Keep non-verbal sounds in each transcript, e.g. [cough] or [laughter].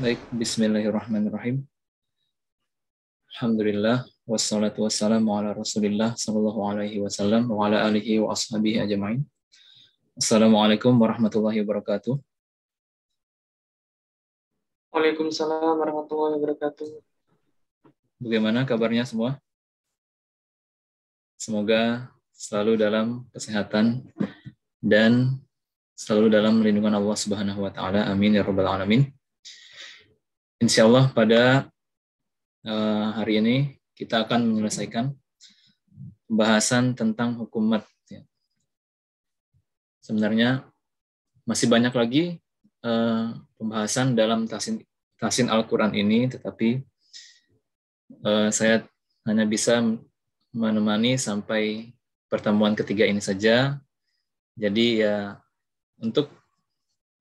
Baik, bismillahirrahmanirrahim. Alhamdulillah, wassalatu wassalamu ala rasulillah sallallahu alaihi wasallam wa ala alihi wa ashabihi ajma'in. Assalamualaikum warahmatullahi wabarakatuh. Waalaikumsalam warahmatullahi wabarakatuh. Bagaimana kabarnya semua? Semoga selalu dalam kesehatan dan selalu dalam lindungan Allah Subhanahu wa taala. Amin ya rabbal alamin insya Allah pada uh, hari ini kita akan menyelesaikan pembahasan tentang hukum Ya. Sebenarnya masih banyak lagi uh, pembahasan dalam tasin, tasin Al-Quran ini, tetapi uh, saya hanya bisa menemani sampai pertemuan ketiga ini saja. Jadi ya untuk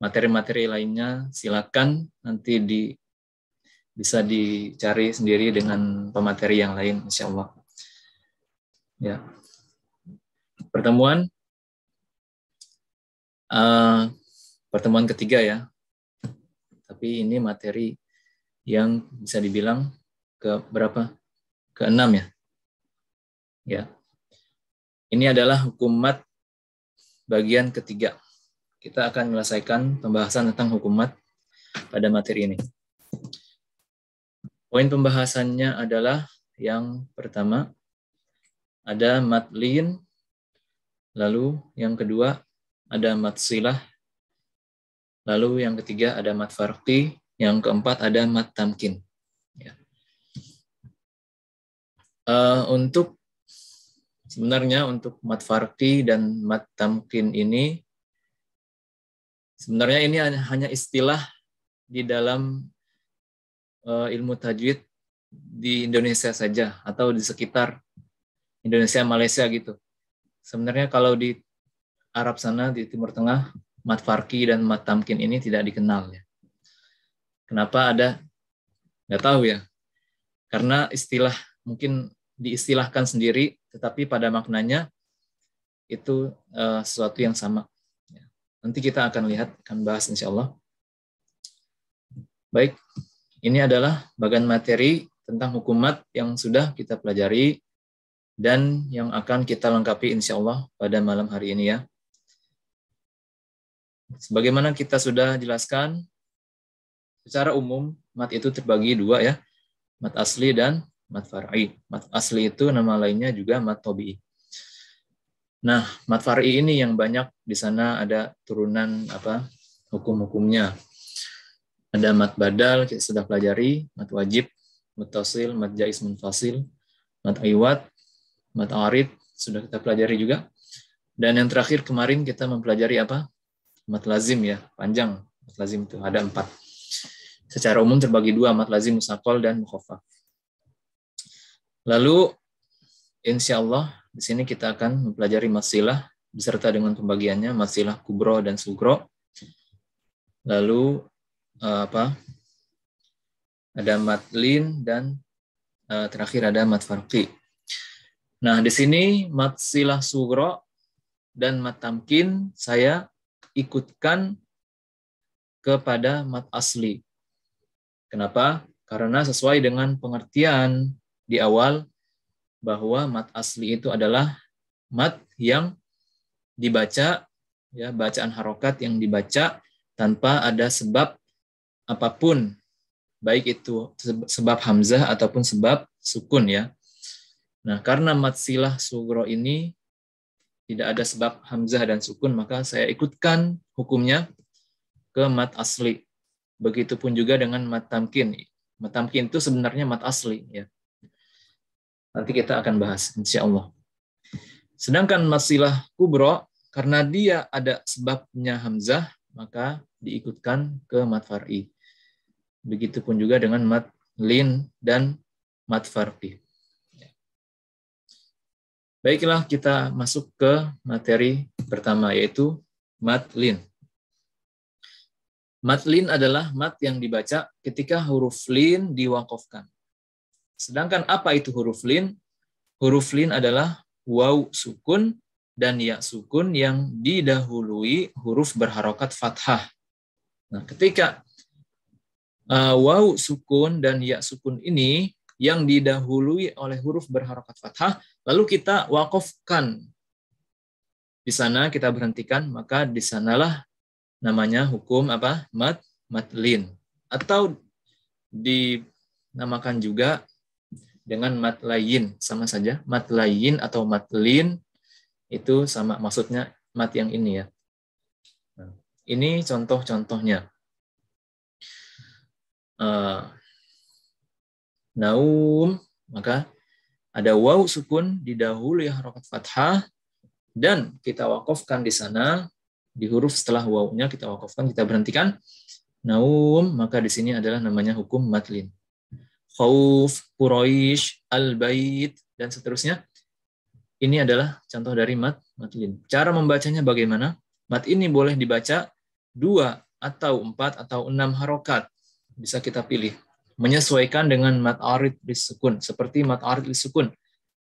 materi-materi lainnya silakan nanti di bisa dicari sendiri dengan pemateri yang lain, insya Allah. Ya. Pertemuan, uh, pertemuan ketiga ya, tapi ini materi yang bisa dibilang ke berapa? Ke enam ya. Ya. Ini adalah hukum mat bagian ketiga. Kita akan menyelesaikan pembahasan tentang hukum mat pada materi ini. Poin pembahasannya adalah yang pertama ada matlin, lalu yang kedua ada matsilah, lalu yang ketiga ada mat farqi, yang keempat ada mat tamkin. Ya. Uh, untuk sebenarnya untuk mat farqi dan mat tamkin ini sebenarnya ini hanya istilah di dalam uh, ilmu tajwid di Indonesia saja atau di sekitar Indonesia Malaysia gitu. Sebenarnya kalau di Arab sana di Timur Tengah mat farki dan mat tamkin ini tidak dikenal ya. Kenapa ada? Gak tahu ya. Karena istilah mungkin diistilahkan sendiri, tetapi pada maknanya itu uh, sesuatu yang sama. Ya. Nanti kita akan lihat, akan bahas insya Allah. Baik, ini adalah bagian materi tentang hukum mat yang sudah kita pelajari dan yang akan kita lengkapi insya Allah pada malam hari ini ya. Sebagaimana kita sudah jelaskan, secara umum mat itu terbagi dua ya, mat asli dan mat far'i. Mat asli itu nama lainnya juga mat tobi'i. Nah, mat far'i ini yang banyak di sana ada turunan apa hukum-hukumnya ada mat badal, kita sudah pelajari, mat wajib, mat tasil, mat jais munfasil, mat iwat, mat arid, sudah kita pelajari juga. Dan yang terakhir kemarin kita mempelajari apa? Mat lazim ya, panjang. Mat lazim itu ada empat. Secara umum terbagi dua, mat lazim musakol dan mukhafaf. Lalu, insya Allah, di sini kita akan mempelajari masilah beserta dengan pembagiannya masilah kubro dan sugro. Lalu uh, apa ada matlin dan uh, terakhir ada mat farqi. Nah, di sini mat silah sugro dan mat tamkin saya ikutkan kepada mat asli. Kenapa? Karena sesuai dengan pengertian di awal bahwa mat asli itu adalah mat yang dibaca ya bacaan harokat yang dibaca tanpa ada sebab apapun baik itu sebab hamzah ataupun sebab sukun ya. Nah, karena mat silah sugro ini tidak ada sebab hamzah dan sukun, maka saya ikutkan hukumnya ke mat asli. Begitupun juga dengan mat tamkin. Mat tamkin itu sebenarnya mat asli ya. Nanti kita akan bahas insya Allah. Sedangkan mat silah kubro karena dia ada sebabnya hamzah, maka diikutkan ke mat far'i. Begitupun juga dengan mat lin dan mat farqi. Baiklah, kita masuk ke materi pertama yaitu mat lin. Mat lin adalah mat yang dibaca ketika huruf lin diwakofkan. Sedangkan apa itu huruf lin? Huruf lin adalah waw sukun dan ya sukun yang didahului huruf berharokat fathah. Nah, ketika uh, eh, waw sukun dan ya sukun ini yang didahului oleh huruf berharokat fathah, lalu kita wakofkan. Di sana kita berhentikan, maka di sanalah namanya hukum apa? Mat matlin. Atau dinamakan juga dengan mat lain sama saja. mat lain atau matlin itu sama maksudnya mat yang ini ya. Nah, ini contoh-contohnya. Eh, naum maka ada wau sukun didahului harokat fathah dan kita wakofkan di sana di huruf setelah wau-nya kita wakofkan kita berhentikan naum maka di sini adalah namanya hukum matlin khauf quraish al bait dan seterusnya ini adalah contoh dari mat matlin cara membacanya bagaimana mat ini boleh dibaca dua atau empat atau enam harokat bisa kita pilih. Menyesuaikan dengan mat arid sukun seperti mat arid sukun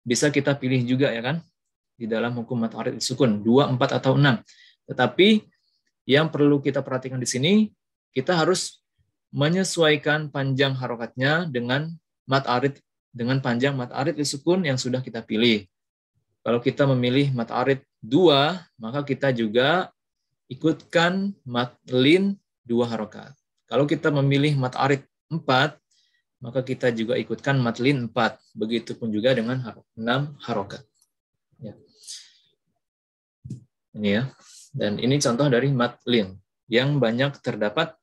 Bisa kita pilih juga ya kan, di dalam hukum mat arid sukun dua empat atau enam Tetapi yang perlu kita perhatikan di sini, kita harus menyesuaikan panjang harokatnya dengan mat arid dengan panjang mat arid sukun yang sudah kita pilih. Kalau kita memilih mat arid dua maka kita juga ikutkan mat lin dua harokat. Kalau kita memilih mat arid 4, maka kita juga ikutkan mat lin 4. Begitupun juga dengan 6 harokat. Ya. Ini ya. Dan ini contoh dari mat lin yang banyak terdapat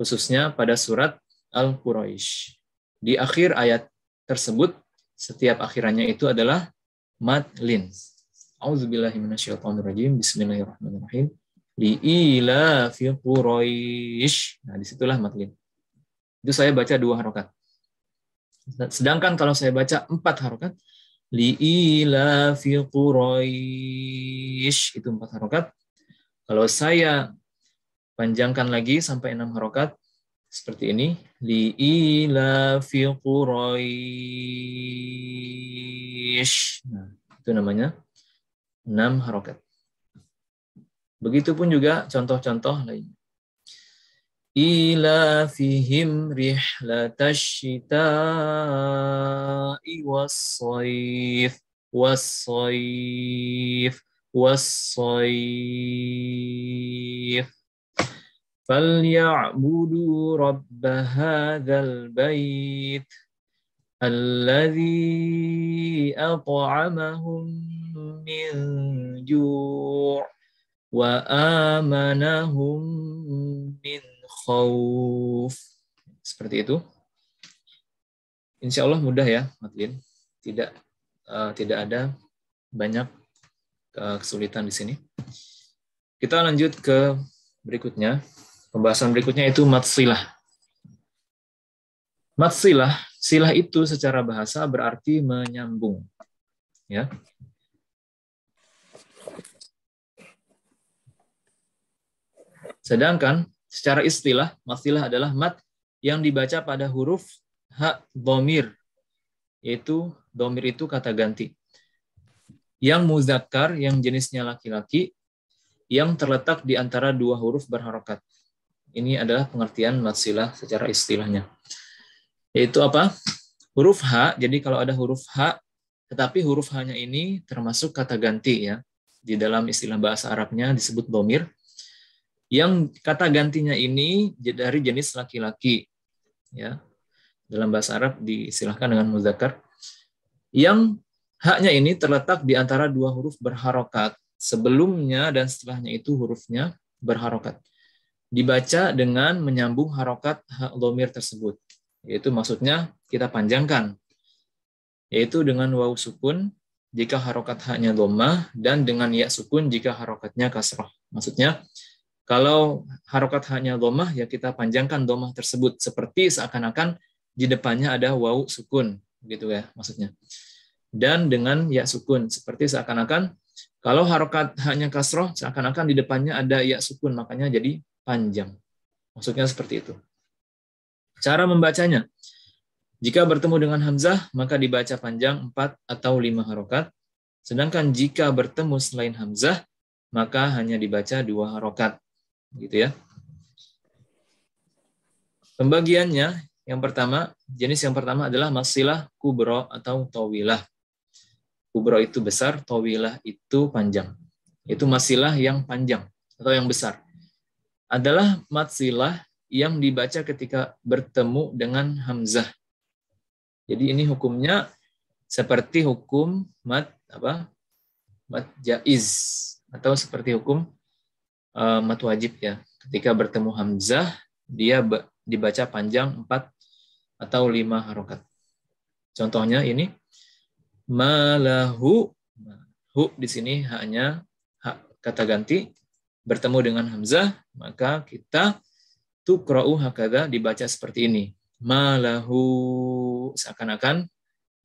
khususnya pada surat al Quraisy. Di akhir ayat tersebut, setiap akhirannya itu adalah mat lin. Auzubillahiminasyaitonirrajim. Bismillahirrahmanirrahim. Li ila fi quraish. Nah, disitulah matlin. Itu saya baca dua harokat. Sedangkan kalau saya baca empat harokat, li ila fi quraish Itu empat harokat. Kalau saya panjangkan lagi sampai enam harokat, seperti ini li ila fi quraish. Nah, itu namanya enam harokat. Begitupun juga contoh-contoh lain. Ila fihim rihlatasyita'i was-sayf was-sayf was-sayf فليعبدوا رب هذا البيت wa amanahum min khawf. Seperti itu. Insya Allah mudah ya, Madlin Tidak uh, tidak ada banyak uh, kesulitan di sini. Kita lanjut ke berikutnya. Pembahasan berikutnya itu matsilah. Matsilah, silah itu secara bahasa berarti menyambung. Ya. Sedangkan secara istilah, matilah adalah mat yang dibaca pada huruf hak domir, yaitu domir itu kata ganti. Yang muzakkar, yang jenisnya laki-laki, yang terletak di antara dua huruf berharokat. Ini adalah pengertian matsilah secara istilahnya. Yaitu apa? Huruf H, jadi kalau ada huruf H, tetapi huruf hanya ini termasuk kata ganti ya. Di dalam istilah bahasa Arabnya disebut domir, yang kata gantinya ini dari jenis laki-laki ya dalam bahasa Arab disilahkan dengan muzakar yang haknya ini terletak di antara dua huruf berharokat sebelumnya dan setelahnya itu hurufnya berharokat dibaca dengan menyambung harokat hak lomir tersebut yaitu maksudnya kita panjangkan yaitu dengan waw sukun jika harokat haknya lomah dan dengan ya sukun jika harokatnya kasrah maksudnya kalau harokat hanya domah, ya kita panjangkan domah tersebut seperti seakan-akan di depannya ada wau sukun, gitu ya maksudnya. Dan dengan ya sukun, seperti seakan-akan kalau harokat hanya kasroh, seakan-akan di depannya ada ya sukun, makanya jadi panjang. Maksudnya seperti itu. Cara membacanya. Jika bertemu dengan hamzah, maka dibaca panjang 4 atau 5 harokat. Sedangkan jika bertemu selain hamzah, maka hanya dibaca dua harokat. Gitu ya. Pembagiannya yang pertama, jenis yang pertama adalah masilah kubro atau towilah Kubro itu besar, towilah itu panjang. Itu masilah yang panjang atau yang besar. Adalah masilah yang dibaca ketika bertemu dengan hamzah. Jadi ini hukumnya seperti hukum mat apa? mat jaiz atau seperti hukum uh, eh, mat wajib ya. Ketika bertemu hamzah, dia dibaca panjang 4 atau 5 harokat. Contohnya ini malahu. Nah, hu di sini hanya ha, kata ganti bertemu dengan hamzah, maka kita tukra'u hakada dibaca seperti ini. Malahu seakan-akan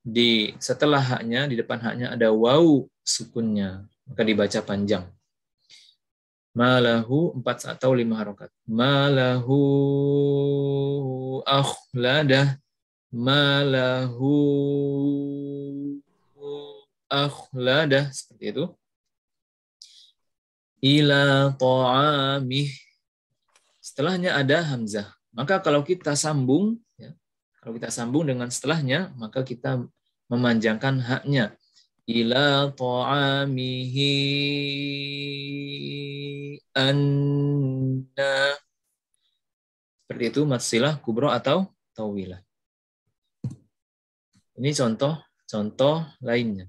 di setelah haknya di depan haknya ada wau sukunnya maka dibaca panjang Malahu empat atau lima harokat. Malahu akhladah. Malahu akhladah. Seperti itu. Ila ta'amih. Setelahnya ada hamzah. Maka kalau kita sambung, ya, kalau kita sambung dengan setelahnya, maka kita memanjangkan haknya ila ta'amihi anna seperti itu matsilah kubro atau tawilah ini contoh contoh lainnya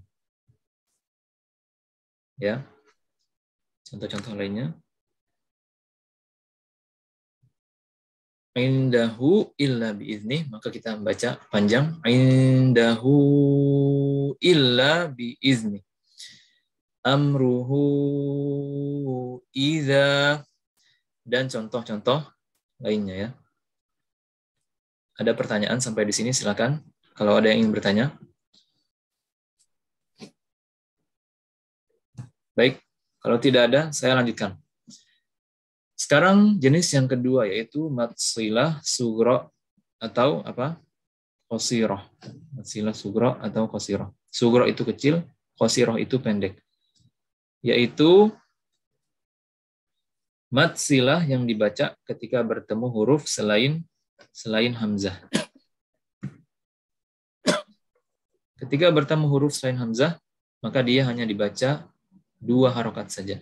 ya contoh-contoh lainnya indahu illa biizni maka kita membaca panjang indahu illa izni, amruhu iza dan contoh-contoh lainnya ya. Ada pertanyaan sampai di sini silakan kalau ada yang ingin bertanya. Baik, kalau tidak ada saya lanjutkan. Sekarang jenis yang kedua yaitu matsilah sugro atau apa? qasirah. Sila sugro atau qasirah. Sugro itu kecil, qasirah itu pendek. Yaitu mat silah yang dibaca ketika bertemu huruf selain selain hamzah. Ketika bertemu huruf selain hamzah, maka dia hanya dibaca dua harokat saja.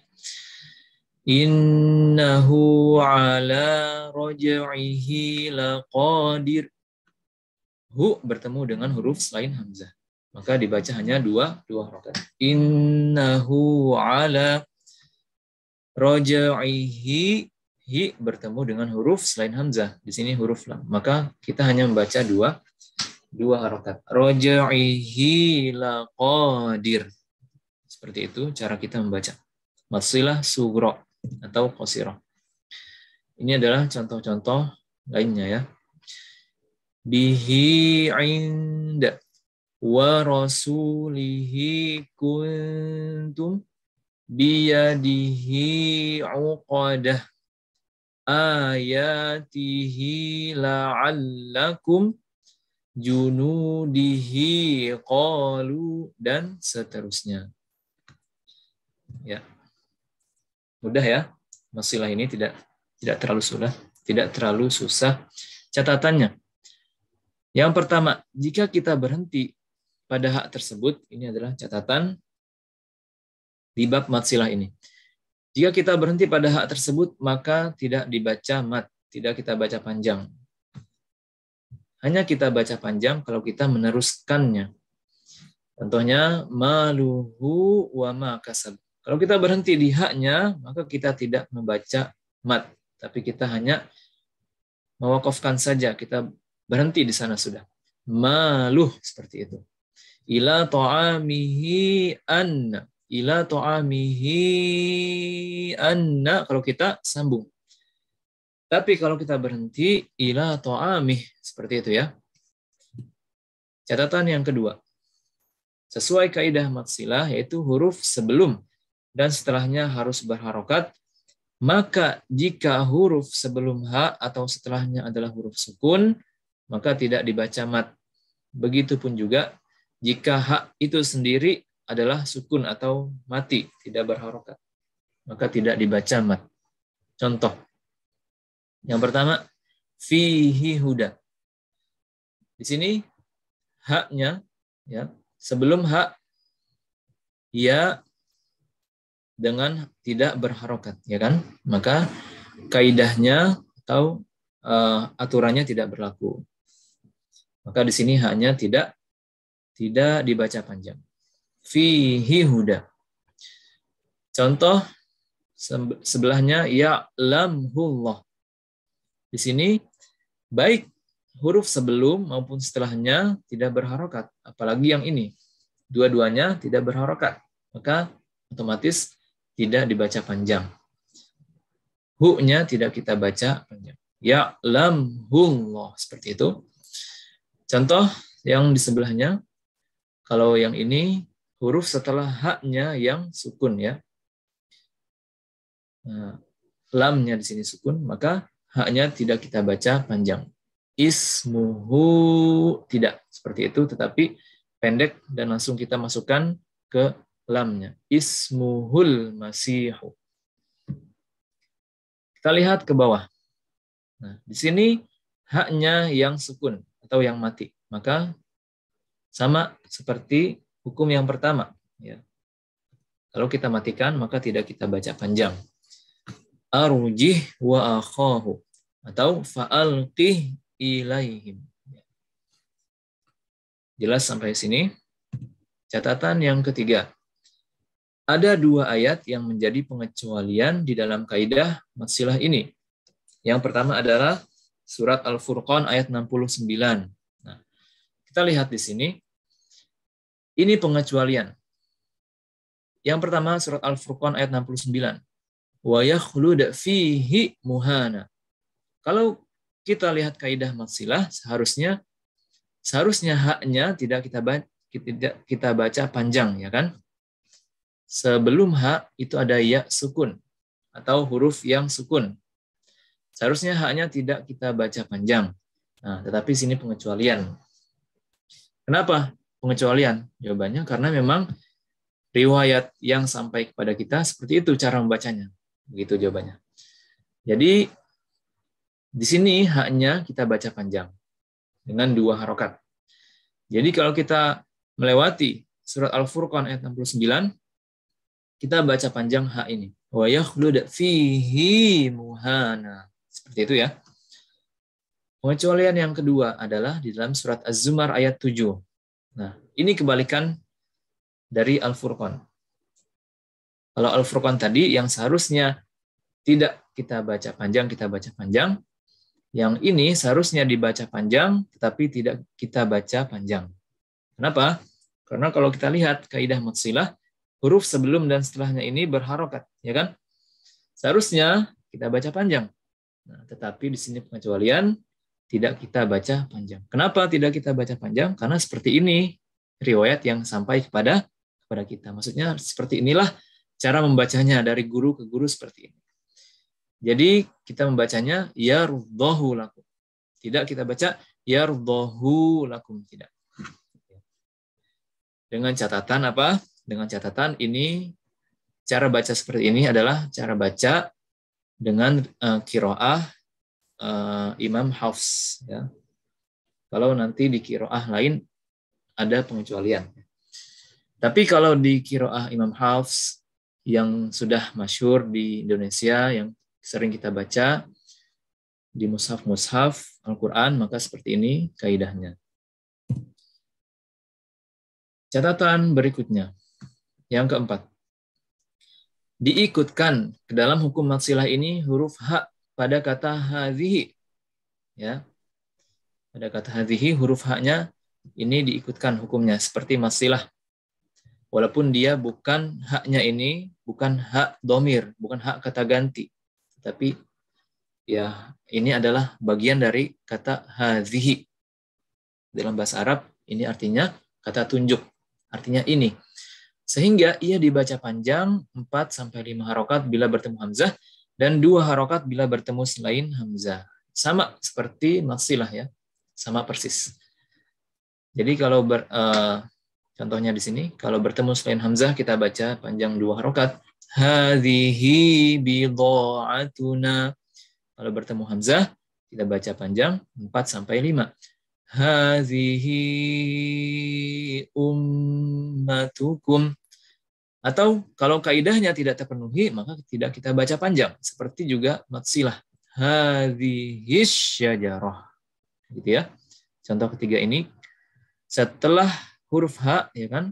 Innahu ala roja'ihi laqadir hu bertemu dengan huruf selain hamzah. Maka dibaca hanya dua dua harokat. Innahu ala roja'ihi hi bertemu dengan huruf selain hamzah. Di sini huruf lam. Maka kita hanya membaca dua dua harokat. Roja'ihi laqadir. Seperti itu cara kita membaca. Matsilah sugro atau kosiro Ini adalah contoh-contoh lainnya ya bihi inda wa rasulihi kuntum biyadihi uqadah ayatihi la'allakum junudihi qalu dan seterusnya. Ya. Mudah ya. masalah ini tidak tidak terlalu sudah, tidak terlalu susah catatannya. Yang pertama, jika kita berhenti pada hak tersebut, ini adalah catatan di bab matsilah ini. Jika kita berhenti pada hak tersebut, maka tidak dibaca mat, tidak kita baca panjang. Hanya kita baca panjang kalau kita meneruskannya. Contohnya, maluhu wa ma kasab. Kalau kita berhenti di haknya, maka kita tidak membaca mat, tapi kita hanya mewakafkan saja, kita Berhenti di sana sudah. Maluh seperti itu. Ila ta'amihi anna. Ila ta'amihi anna. Kalau kita sambung. Tapi kalau kita berhenti, ila ta'amih. Seperti itu ya. Catatan yang kedua. Sesuai kaidah matsilah yaitu huruf sebelum dan setelahnya harus berharokat, maka jika huruf sebelum H atau setelahnya adalah huruf sukun, maka tidak dibaca mat. Begitupun juga jika hak itu sendiri adalah sukun atau mati, tidak berharokat, maka tidak dibaca mat. Contoh, yang pertama, fihi huda. Di sini haknya ya sebelum hak ya dengan tidak berharokat ya kan maka kaidahnya atau uh, aturannya tidak berlaku maka di sini hanya tidak tidak dibaca panjang. Fihi huda. Contoh sebelahnya ya hullah. Di sini baik huruf sebelum maupun setelahnya tidak berharokat, apalagi yang ini. Dua-duanya tidak berharokat, maka otomatis tidak dibaca panjang. Hu-nya tidak kita baca panjang. ya lam hullah seperti itu. Contoh yang di sebelahnya, kalau yang ini huruf setelah haknya yang sukun ya. Nah, lamnya di sini sukun, maka haknya tidak kita baca panjang. Ismuhu tidak seperti itu, tetapi pendek dan langsung kita masukkan ke lamnya. Ismuhul masihu. Kita lihat ke bawah. Nah, di sini haknya yang sukun atau yang mati. Maka sama seperti hukum yang pertama. Ya. Kalau kita matikan, maka tidak kita baca panjang. Arujih wa akhahu atau fa'alqih ilaihim. Jelas sampai sini. Catatan yang ketiga. Ada dua ayat yang menjadi pengecualian di dalam kaidah matsilah ini. Yang pertama adalah surat Al-Furqan ayat 69. Nah, kita lihat di sini ini pengecualian. Yang pertama surat Al-Furqan ayat 69. Wa fihi muhana. Kalau kita lihat kaidah maksilah seharusnya seharusnya haknya tidak kita tidak kita baca panjang ya kan sebelum hak itu ada ya sukun atau huruf yang sukun Seharusnya haknya tidak kita baca panjang. Nah, tetapi sini pengecualian. Kenapa pengecualian? Jawabannya karena memang riwayat yang sampai kepada kita seperti itu cara membacanya. Begitu jawabannya. Jadi di sini haknya kita baca panjang dengan dua harokat. Jadi kalau kita melewati surat Al-Furqan ayat 69, kita baca panjang hak ini. Wa yakhludu fihi muhana. Seperti itu ya. Pengecualian yang kedua adalah di dalam surat Az-Zumar ayat 7. Nah, ini kebalikan dari Al-Furqan. Kalau Al-Furqan tadi yang seharusnya tidak kita baca panjang, kita baca panjang. Yang ini seharusnya dibaca panjang, tetapi tidak kita baca panjang. Kenapa? Karena kalau kita lihat kaidah mutsilah, huruf sebelum dan setelahnya ini berharokat, ya kan? Seharusnya kita baca panjang. Nah, tetapi di sini pengecualian tidak kita baca panjang. Kenapa tidak kita baca panjang? Karena seperti ini riwayat yang sampai kepada kepada kita. Maksudnya seperti inilah cara membacanya dari guru ke guru seperti ini. Jadi kita membacanya ya rubbahu lakum. Tidak kita baca ya rubbahu lakum tidak. Dengan catatan apa? Dengan catatan ini cara baca seperti ini adalah cara baca dengan uh, kiroah uh, Imam Hafs. Ya. Kalau nanti di kiroah lain ada pengecualian. Tapi kalau di kiroah Imam Hafs yang sudah masyur di Indonesia, yang sering kita baca di mushaf-mushaf Al-Quran, maka seperti ini kaidahnya. Catatan berikutnya, yang keempat diikutkan ke dalam hukum maksilah ini huruf hak pada kata hadhihi. Ya. Pada kata hadhihi huruf haknya ini diikutkan hukumnya seperti maksilah. Walaupun dia bukan haknya ini, bukan hak domir, bukan hak kata ganti. Tapi ya ini adalah bagian dari kata hadhihi. Dalam bahasa Arab ini artinya kata tunjuk, artinya ini. Sehingga ia dibaca panjang 4-5 harokat bila bertemu Hamzah dan 2 harokat bila bertemu selain Hamzah. Sama seperti nasilah ya, sama persis. Jadi kalau ber, uh, contohnya di sini, kalau bertemu selain Hamzah kita baca panjang 2 harokat. Hadhihi bidha'atuna. Kalau bertemu Hamzah, kita baca panjang 4 sampai 5. Hadhihi ummatukum atau kalau kaidahnya tidak terpenuhi, maka tidak kita baca panjang. Seperti juga matsilah. Hadhihish syajarah. Gitu ya. Contoh ketiga ini. Setelah huruf H, ya kan,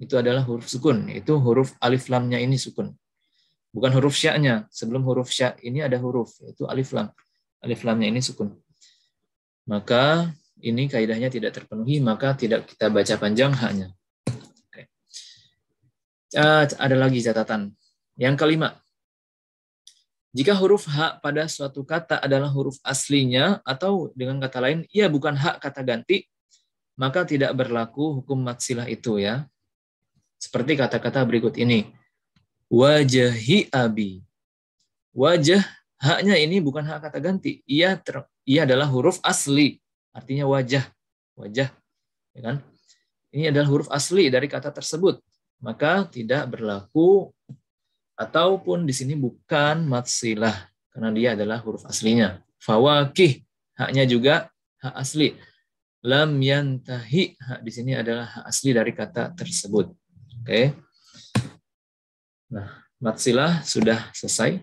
itu adalah huruf sukun. Itu huruf alif lamnya ini sukun. Bukan huruf syaknya. Sebelum huruf syak ini ada huruf, yaitu alif lam. Alif lamnya ini sukun. Maka ini kaidahnya tidak terpenuhi, maka tidak kita baca panjang haknya. Uh, ada lagi catatan. Yang kelima, jika huruf H pada suatu kata adalah huruf aslinya atau dengan kata lain, ia bukan hak kata ganti, maka tidak berlaku hukum maksilah itu ya. Seperti kata-kata berikut ini. Wajahi abi. Wajah haknya ini bukan hak kata ganti. Ia ter, ia adalah huruf asli. Artinya wajah. Wajah. Ya kan? Ini adalah huruf asli dari kata tersebut maka tidak berlaku ataupun di sini bukan matsilah karena dia adalah huruf aslinya. Fawakih haknya juga hak asli. Lam yantahi hak di sini adalah hak asli dari kata tersebut. Oke. Okay. Nah, matsilah sudah selesai.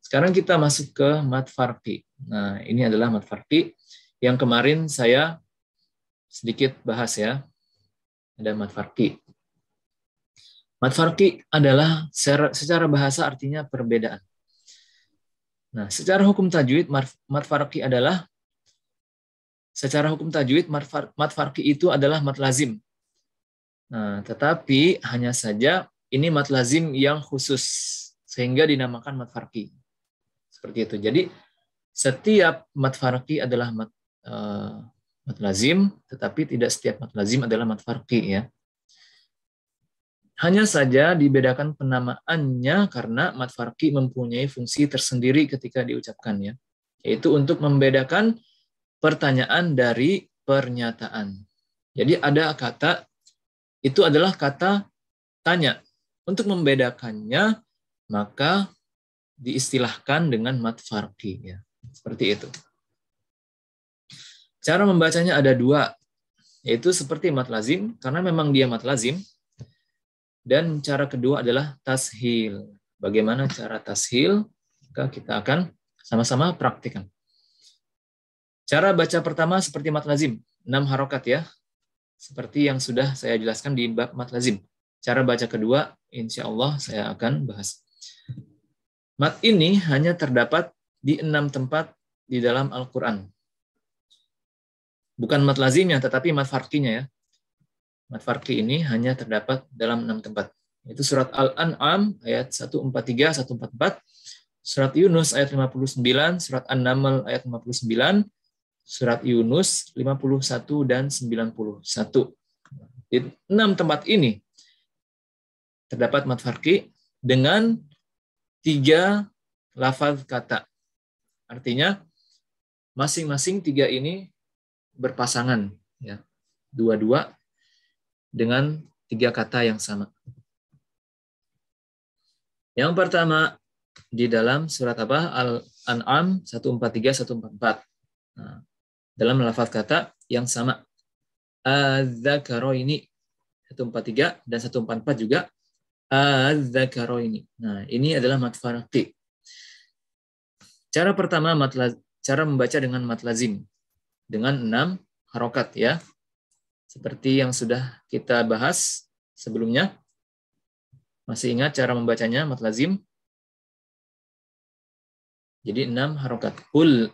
Sekarang kita masuk ke mat farqi. Nah, ini adalah mat farqi yang kemarin saya sedikit bahas ya. Ada mat farqi. Matfarki adalah secara, bahasa artinya perbedaan. Nah, secara hukum tajwid, matfarki adalah secara hukum tajwid matfarki itu adalah matlazim. Nah, tetapi hanya saja ini matlazim yang khusus sehingga dinamakan matfarki. Seperti itu. Jadi setiap matfarki adalah mat, uh, eh, matlazim, tetapi tidak setiap matlazim adalah matfarki ya. Hanya saja dibedakan penamaannya karena mat farqi mempunyai fungsi tersendiri ketika diucapkannya, yaitu untuk membedakan pertanyaan dari pernyataan. Jadi ada kata itu adalah kata tanya. Untuk membedakannya maka diistilahkan dengan mat farqi ya. Seperti itu. Cara membacanya ada dua, yaitu seperti mat lazim karena memang dia mat lazim dan cara kedua adalah tashil. Bagaimana cara tashil? Maka kita akan sama-sama praktikkan. Cara baca pertama seperti mat lazim, 6 harokat ya. Seperti yang sudah saya jelaskan di bab mat lazim. Cara baca kedua, insya Allah saya akan bahas. Mat ini hanya terdapat di enam tempat di dalam Al-Quran. Bukan mat lazimnya, tetapi mat farkinya ya. Mat Farqi ini hanya terdapat dalam enam tempat. Itu surat Al-An'am ayat 143, 144, surat Yunus ayat 59, surat An-Naml ayat 59, surat Yunus 51 dan 91. Di enam tempat ini terdapat mat farqi dengan tiga lafaz kata. Artinya masing-masing tiga ini berpasangan ya. Dua-dua dengan tiga kata yang sama. Yang pertama di dalam surat apa? Al-An'am 143 144. Nah, dalam lafaz kata yang sama. Adzakaro ini 143 dan 144 juga adzakaro ini. Nah, ini adalah mat Cara pertama mat cara membaca dengan mat lazim dengan enam harokat ya seperti yang sudah kita bahas sebelumnya. Masih ingat cara membacanya, mat lazim? Jadi enam harokat. Kul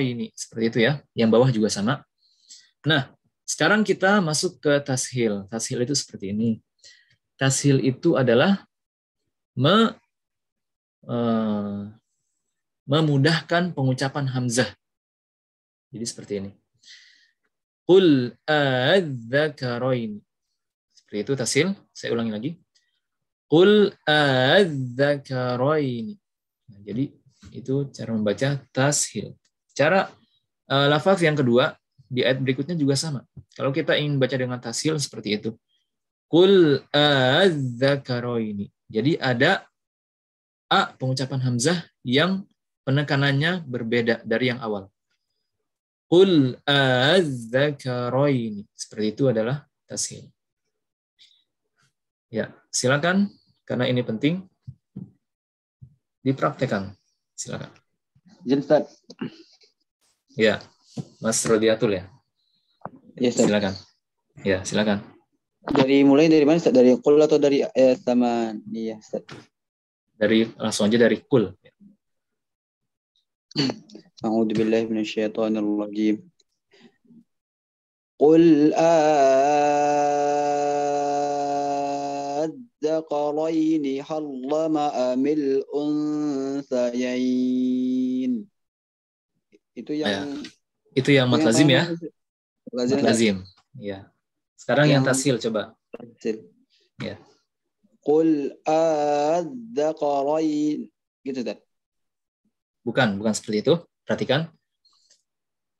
ini Seperti itu ya. Yang bawah juga sama. Nah, sekarang kita masuk ke tashil. Tashil itu seperti ini. Tashil itu adalah me, uh, memudahkan pengucapan hamzah jadi seperti ini. Qul adzakarain. Seperti itu tasil. Saya ulangi lagi. Qul adzakarain. Nah, jadi itu cara membaca tashil. Cara uh, lafaz yang kedua di ayat berikutnya juga sama. Kalau kita ingin baca dengan tashil seperti itu. Qul adzakaraini. Jadi ada a pengucapan hamzah yang penekanannya berbeda dari yang awal. Qul azzakaraini. Seperti itu adalah tashil. Ya, silakan karena ini penting dipraktekkan. Silakan. Jentat. Iya, ya, Mas Rodiatul ya. Ya, Ustaz. silakan. Ya, silakan. Dari mulai dari mana Ustaz? Dari kul atau dari eh, sama iya Ustaz? Dari langsung aja dari kul. أعوذ بالله من الشيطان الرجيم قل itu yang ya. itu yang mat lazim ya lazim, lazim. ya sekarang yang, yang tasil coba tasil ya qul adzaqarain gitu deh Bukan, bukan seperti itu. Perhatikan.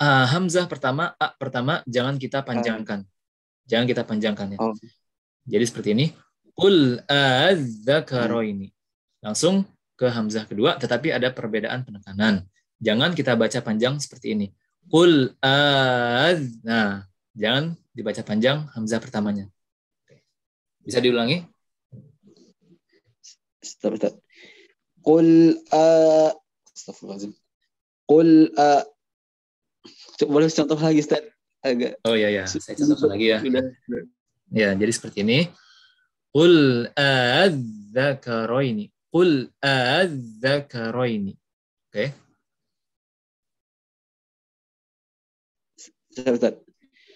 Uh, hamzah pertama, A pertama, jangan kita ah. panjangkan. Jangan kita panjangkan. Ya. Oh. Jadi seperti ini. Ul ini. Langsung ke hamzah kedua, tetapi ada perbedaan penekanan. Jangan kita baca panjang seperti ini. Ul az. Nah, jangan dibaca panjang hamzah pertamanya. Bisa diulangi? Stop, stop. Qul uh, Astagfirullahaladzim. Qul uh, boleh contoh lagi Ustaz? Agak. Oh iya iya. saya contoh lagi ya. Sudah. Ya, jadi seperti ini. Qul adzakaraini. Qul adzakaraini. Oke. Okay. Ustaz.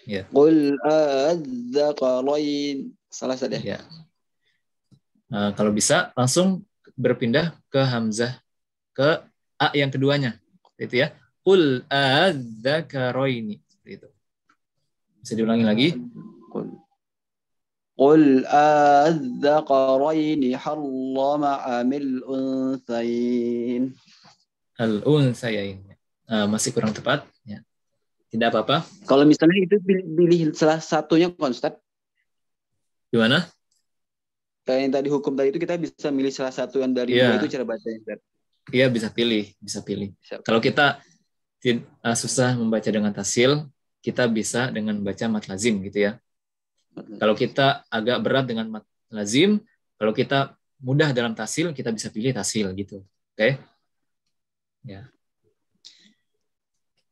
Ya. Qul adzakarain. Salah Ustaz ya? ya. Uh, kalau bisa langsung berpindah ke hamzah ke A yang keduanya. Itu ya. Qul adzakaraini. Itu. Bisa diulangi lagi? Qul قل أذكرين حرم أم الأنثيين الأنثيين uh, masih kurang tepat ya. tidak apa-apa kalau misalnya itu pilih, salah satunya konstat gimana kayak yang tadi hukum tadi itu kita bisa milih salah satu yang dari yeah. itu cara baca Iya bisa pilih, bisa pilih. Bisa. Kalau kita uh, susah membaca dengan tasil, kita bisa dengan baca mat lazim gitu ya. Kalau kita agak berat dengan mat lazim, kalau kita mudah dalam tasil, kita bisa pilih tasil gitu. Oke? Okay? Ya.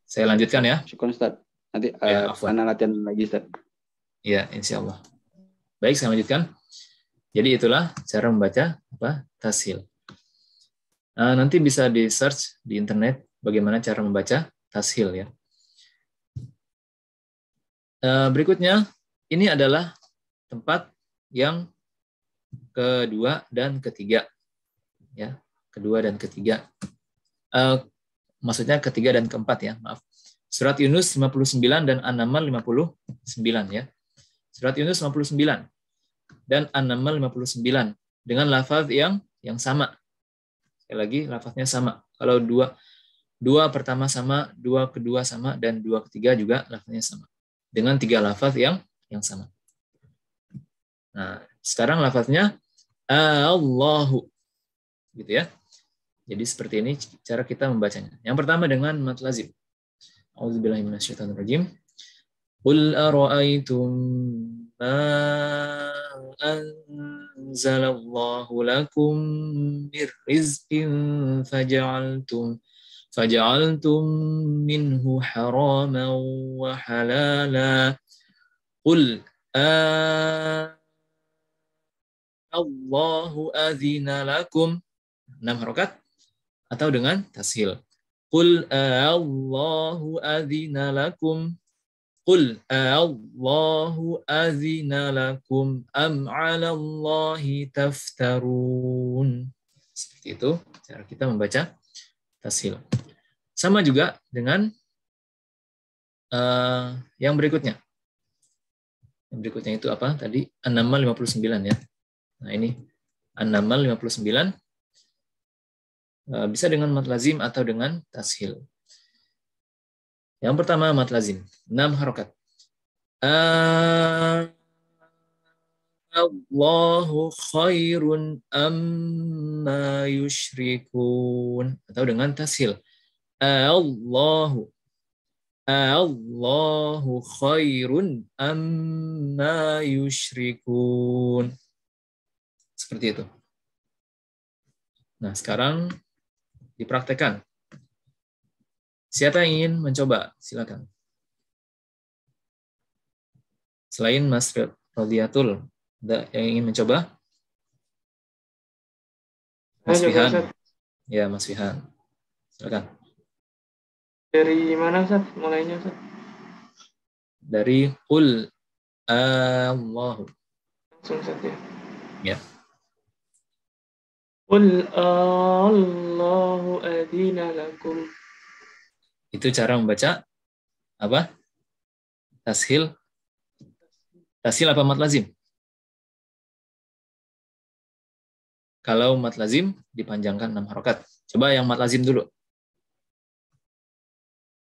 Saya lanjutkan ya. Syukur Ustaz. Nanti uh, ya, eh, latihan lagi Ustaz. Iya, insya Allah. Baik, saya lanjutkan. Jadi itulah cara membaca apa tasil. Eh, nanti bisa di search di internet bagaimana cara membaca tashil ya. Eh, berikutnya, ini adalah tempat yang kedua dan ketiga. ya Kedua dan ketiga. Eh, maksudnya ketiga dan keempat ya, maaf. Surat Yunus 59 dan An-Naml 59 ya. Surat Yunus 59 dan An-Naml 59 dengan lafaz yang yang sama Sekali lagi, lafaznya sama. Kalau dua, dua pertama sama, dua kedua sama, dan dua ketiga juga lafaznya sama. Dengan tiga lafaz yang yang sama. Nah, sekarang lafaznya Allahu. Gitu ya. Jadi seperti ini cara kita membacanya. Yang pertama dengan mat lazim. Auzubillahiminasyaitonirrajim. Qul ara'aitum ma anzalallahu lakum min rizqin faja'altum minhu منه wa halala. قل آه الله أذن لكم 6 harokat atau dengan tashil Qul Allahu adzina lakum Qul Allahu azina lakum am ala Allahi taftarun. Seperti itu cara kita membaca tashil. Sama juga dengan uh, yang berikutnya. Yang berikutnya itu apa tadi? An-Naml 59 ya. Nah ini An-Naml 59 uh, bisa dengan matlazim atau dengan tashil. Yang pertama mat lazim, enam harokat. Allahu khairun amma yushrikun atau dengan tasil. Allahu Allahu khairun amma yushrikun. Seperti itu. Nah, sekarang dipraktekkan. Siapa yang ingin mencoba? Silakan. Selain Mas Rodiatul, ada yang ingin mencoba? Mas Fihan. ya, Mas Fihan. Silakan. Dari mana, Ustaz? Mulainya, Ustaz? Dari Qul Allahu. Langsung saja. Ya. ya. قل الله adina lakum itu cara membaca apa? Tashil. Tashil apa mat lazim? Kalau mat lazim dipanjangkan enam harokat. Coba yang mat lazim dulu.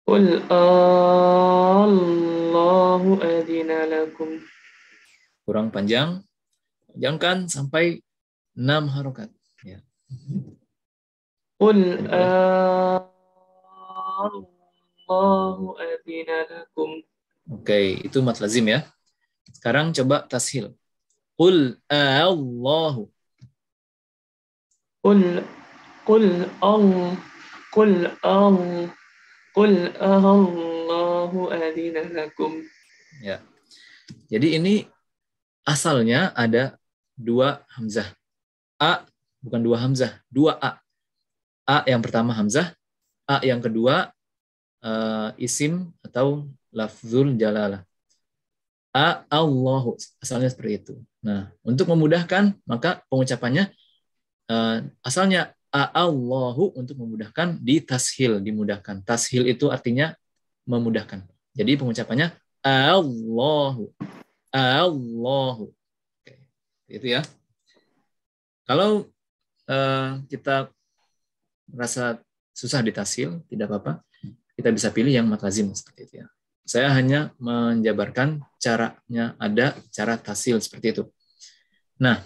Qul Allahu adina lakum. Kurang panjang. Panjangkan sampai enam harokat. Ya. Qul Allahu Oke, itu mat lazim ya. Sekarang coba tashil. Qul Allahu. Qul Qul Allah Qul Allah Qul Allahu lakum. Ya. Jadi ini asalnya ada dua hamzah. A bukan dua hamzah, dua A. A yang pertama hamzah, A yang kedua uh, isim atau lafzul jalalah. A Allahu asalnya seperti itu. Nah, untuk memudahkan maka pengucapannya uh, asalnya A Allahu untuk memudahkan di tashil dimudahkan. Tashil itu artinya memudahkan. Jadi pengucapannya Allahu Allahu. Oke, itu ya. Kalau uh, kita merasa susah ditasil, tidak apa-apa. Hmm. Kita bisa pilih yang matlazim seperti itu ya. Saya hanya menjabarkan caranya ada cara tasil seperti itu. Nah,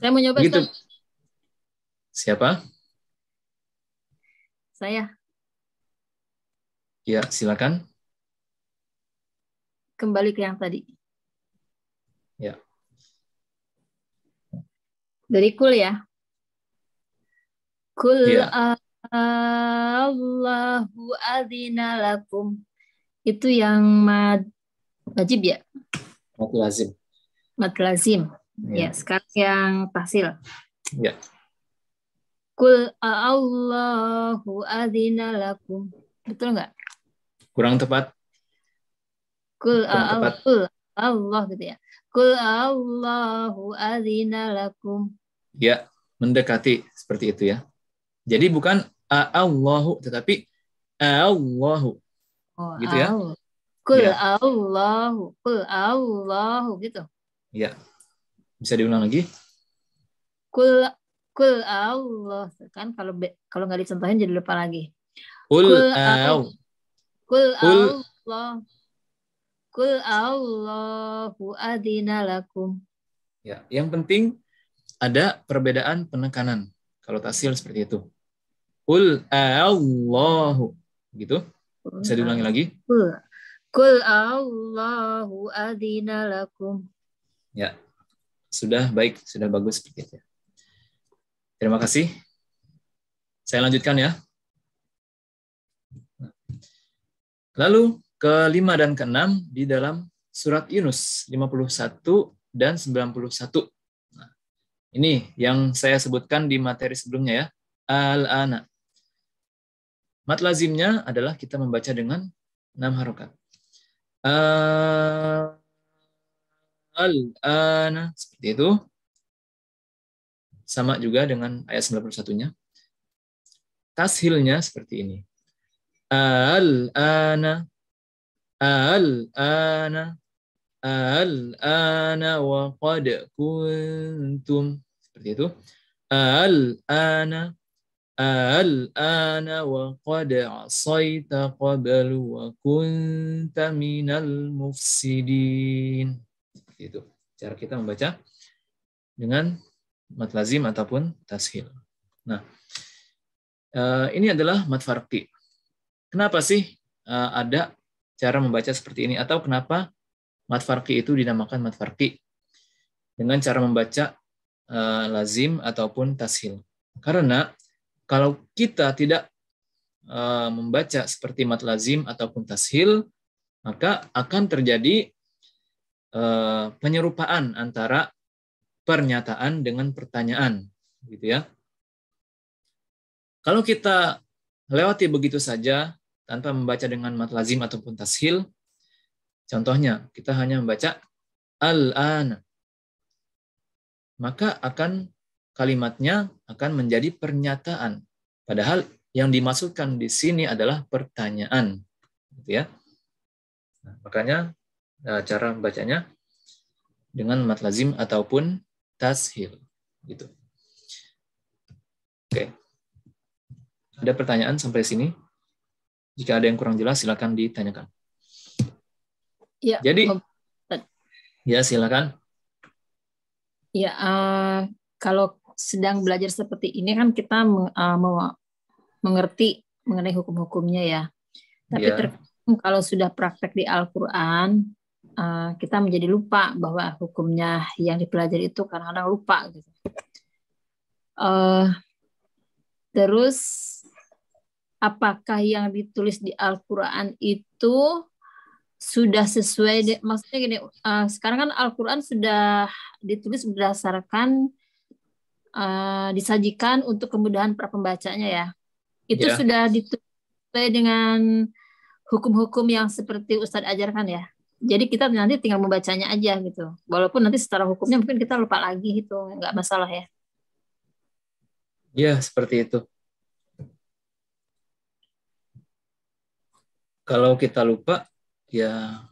saya mau nyoba. Gitu. Siapa? Saya. Ya, silakan. Kembali ke yang tadi. Ya. Dari kul ya. Kul ya. Uh, Allahu adzina lakum. Itu yang mad wajib ya? Mad lazim. Mad lazim. Ya, ya sekarang yang tahsil. Ya. Kul Allahu adzina lakum. Betul nggak? Kurang tepat. Kul Allah, Allah gitu ya. Kul Allahu adzina lakum. Ya, mendekati seperti itu ya. Jadi bukan Allahu tetapi Allahu oh, gitu ya kul ya. Allahu kul Allahu gitu ya bisa diulang lagi kul kul Allah kan kalau kalau nggak dicontohin jadi lupa lagi kul Allah kul Allah kul Allahu adina lakum ya yang penting ada perbedaan penekanan kalau tasil seperti itu Kul Allahu gitu. Bisa diulangi lagi? Kul Allahu adina lakum. Ya. Sudah baik, sudah bagus sedikit ya. Terima kasih. Saya lanjutkan ya. Lalu kelima dan keenam di dalam surat Yunus 51 dan 91. Nah, ini yang saya sebutkan di materi sebelumnya ya. Al-ana. Mat lazimnya adalah kita membaca dengan enam harokat. Uh, Al-ana seperti itu. Sama juga dengan ayat 91-nya. Tashilnya seperti ini. Al-ana Al-ana Al-ana wa qad kuntum seperti itu. Al-ana Al-ana wa qad asaita qabalu wa kunta minal mufsidin. Itu cara kita membaca dengan mat lazim ataupun tashil. Nah, eh, ini adalah mat farqi. Kenapa sih eh, ada cara membaca seperti ini atau kenapa mat farqi itu dinamakan mat farqi dengan cara membaca eh, lazim ataupun tashil? Karena kalau kita tidak uh, membaca seperti mat lazim ataupun tashil, maka akan terjadi uh, penyerupaan antara pernyataan dengan pertanyaan, gitu ya. Kalau kita lewati begitu saja tanpa membaca dengan mat lazim ataupun tashil, contohnya kita hanya membaca al-an, maka akan kalimatnya akan menjadi pernyataan. Padahal yang dimaksudkan di sini adalah pertanyaan, gitu ya. Nah, makanya eh, cara membacanya dengan mat lazim ataupun tashil, gitu. Oke. Ada pertanyaan sampai sini? Jika ada yang kurang jelas, silakan ditanyakan. Ya, Jadi, ya silakan. Ya, uh, kalau sedang belajar seperti ini kan kita meng, uh, eh, meng, mengerti mengenai hukum-hukumnya ya. Tapi yeah. terkadang kalau sudah praktek di Al-Qur'an uh, kita menjadi lupa bahwa hukumnya yang dipelajari itu kadang-kadang lupa gitu. Uh, terus apakah yang ditulis di Al-Quran itu sudah sesuai maksudnya gini uh, sekarang kan Al-Quran sudah ditulis berdasarkan uh, disajikan untuk kemudahan para pembacanya ya. Itu yeah. sudah ditutup dengan hukum-hukum yang seperti Ustadz ajarkan ya. Jadi kita nanti tinggal membacanya aja gitu. Walaupun nanti secara hukumnya mungkin kita lupa lagi itu nggak masalah ya. Ya seperti itu. Kalau kita lupa ya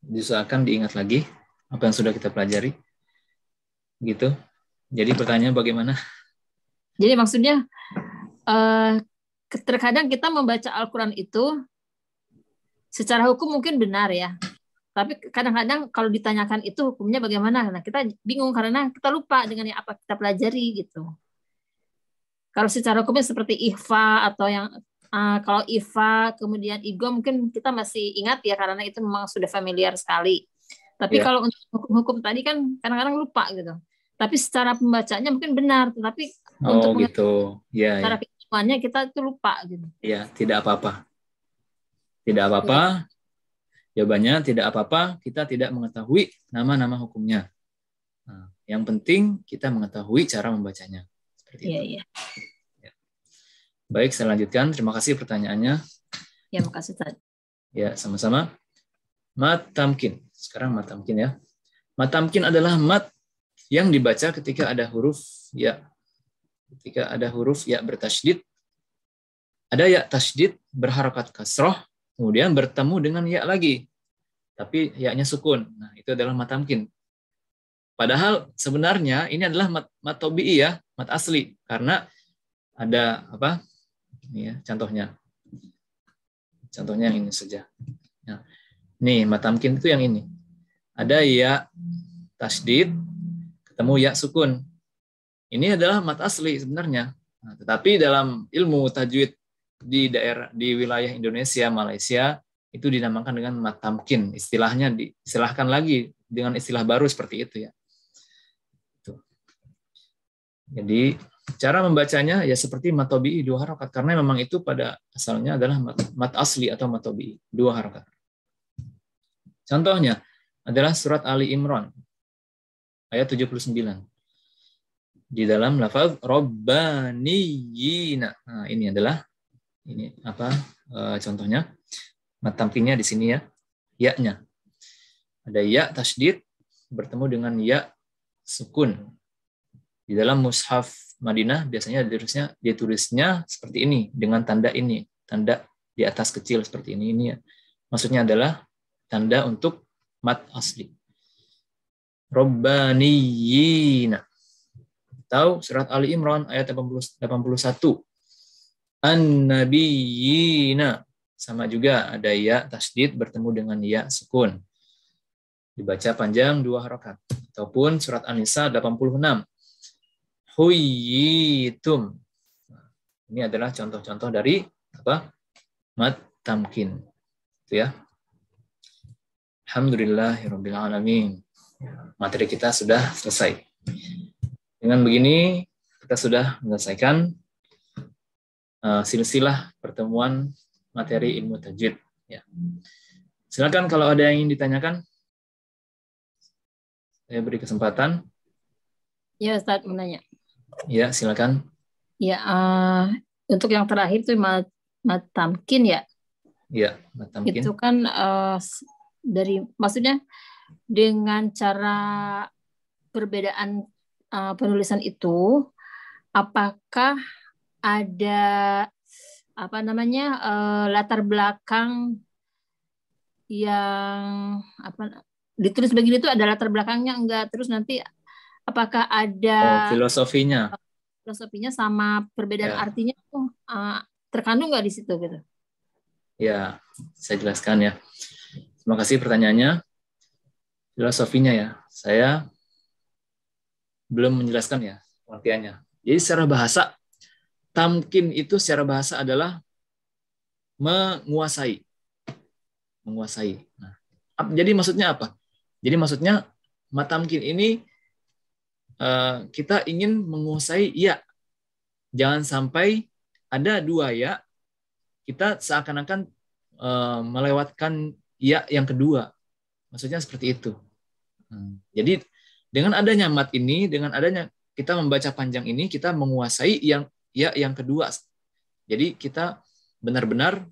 diusahakan diingat lagi apa yang sudah kita pelajari gitu jadi pertanyaan bagaimana? Jadi maksudnya uh, terkadang kita membaca Al-Quran itu secara hukum mungkin benar ya, tapi kadang-kadang kalau ditanyakan itu hukumnya bagaimana, nah kita bingung karena kita lupa dengan yang apa kita pelajari gitu. Kalau secara hukumnya seperti ihfa atau yang uh, kalau IFA kemudian IGO mungkin kita masih ingat ya karena itu memang sudah familiar sekali. Tapi yeah. kalau untuk hukum-hukum tadi kan kadang-kadang lupa gitu tapi secara pembacanya mungkin benar tetapi oh, untuk gitu ya secara ya. kita itu lupa gitu ya tidak apa-apa tidak apa-apa ya. jawabannya tidak apa-apa kita tidak mengetahui nama-nama hukumnya nah, yang penting kita mengetahui cara membacanya seperti ya, itu ya. ya. baik saya lanjutkan terima kasih pertanyaannya ya makasih Tad. ya sama-sama matamkin sekarang mat matamkin ya mat matamkin adalah mat yang dibaca ketika ada huruf ya. Ketika ada huruf ya bertasydid, ada ya tasydid berharokat kasroh, kemudian bertemu dengan ya lagi. Tapi yaknya sukun. Nah, itu adalah matamkin. Padahal sebenarnya ini adalah mat, mat tobi'i ya, mat asli karena ada apa? Ini ya contohnya. Contohnya yang ini saja. Nah, nih matamkin itu yang ini. Ada ya tasdid ketemu ya sukun. Ini adalah mat asli sebenarnya. Nah, tetapi dalam ilmu tajwid di daerah di wilayah Indonesia, Malaysia itu dinamakan dengan mat tamkin. Istilahnya disilahkan lagi dengan istilah baru seperti itu ya. Jadi cara membacanya ya seperti matobi'i dua harokat karena memang itu pada asalnya adalah mat, mat asli atau matobi'i dua harokat. Contohnya adalah surat Ali Imran ayat 79. Di dalam lafaz rabbaniyina. Nah, ini adalah ini apa eh, contohnya? Matamkinnya nah, di sini ya. Ya-nya. Ada ya tasdid bertemu dengan ya sukun. Di dalam mushaf Madinah biasanya ditulisnya ditulisnya seperti ini dengan tanda ini, tanda di atas kecil seperti ini ini. Ya. Maksudnya adalah tanda untuk mat asli. Rabbaniyina. Tahu surat Ali Imran ayat 81. An-nabiyina. Sama juga ada ya tasdid bertemu dengan ya sukun. Dibaca panjang dua harokat. Ataupun surat An-Nisa 86. Huyitum. Ini adalah contoh-contoh dari apa? Mat tamkin. Itu ya. Alhamdulillahirabbil alamin materi kita sudah selesai. Dengan begini, kita sudah menyelesaikan uh, silsilah pertemuan materi ilmu tajwid. Ya. Silakan kalau ada yang ingin ditanyakan, saya beri kesempatan. Ya, Ustaz menanya. Ya, silakan. Ya, uh, untuk yang terakhir itu mat, matamkin ya. Ya, matamkin. Itu kan uh, dari maksudnya dengan cara perbedaan uh, penulisan itu apakah ada apa namanya uh, latar belakang yang apa ditulis begini itu ada latar belakangnya enggak terus nanti apakah ada oh, filosofinya uh, filosofinya sama perbedaan yeah. artinya tuh uh, terkandung nggak di situ gitu ya saya jelaskan ya terima kasih pertanyaannya filosofinya ya. Saya belum menjelaskan ya pengertiannya. Jadi secara bahasa, tamkin itu secara bahasa adalah menguasai. Menguasai. Nah, jadi maksudnya apa? Jadi maksudnya matamkin ini eh, kita ingin menguasai ya. Jangan sampai ada dua ya. Kita seakan-akan eh, melewatkan ya yang kedua. Maksudnya seperti itu. Hmm. Jadi dengan adanya mat ini, dengan adanya kita membaca panjang ini, kita menguasai yang ya yang kedua. Jadi kita benar-benar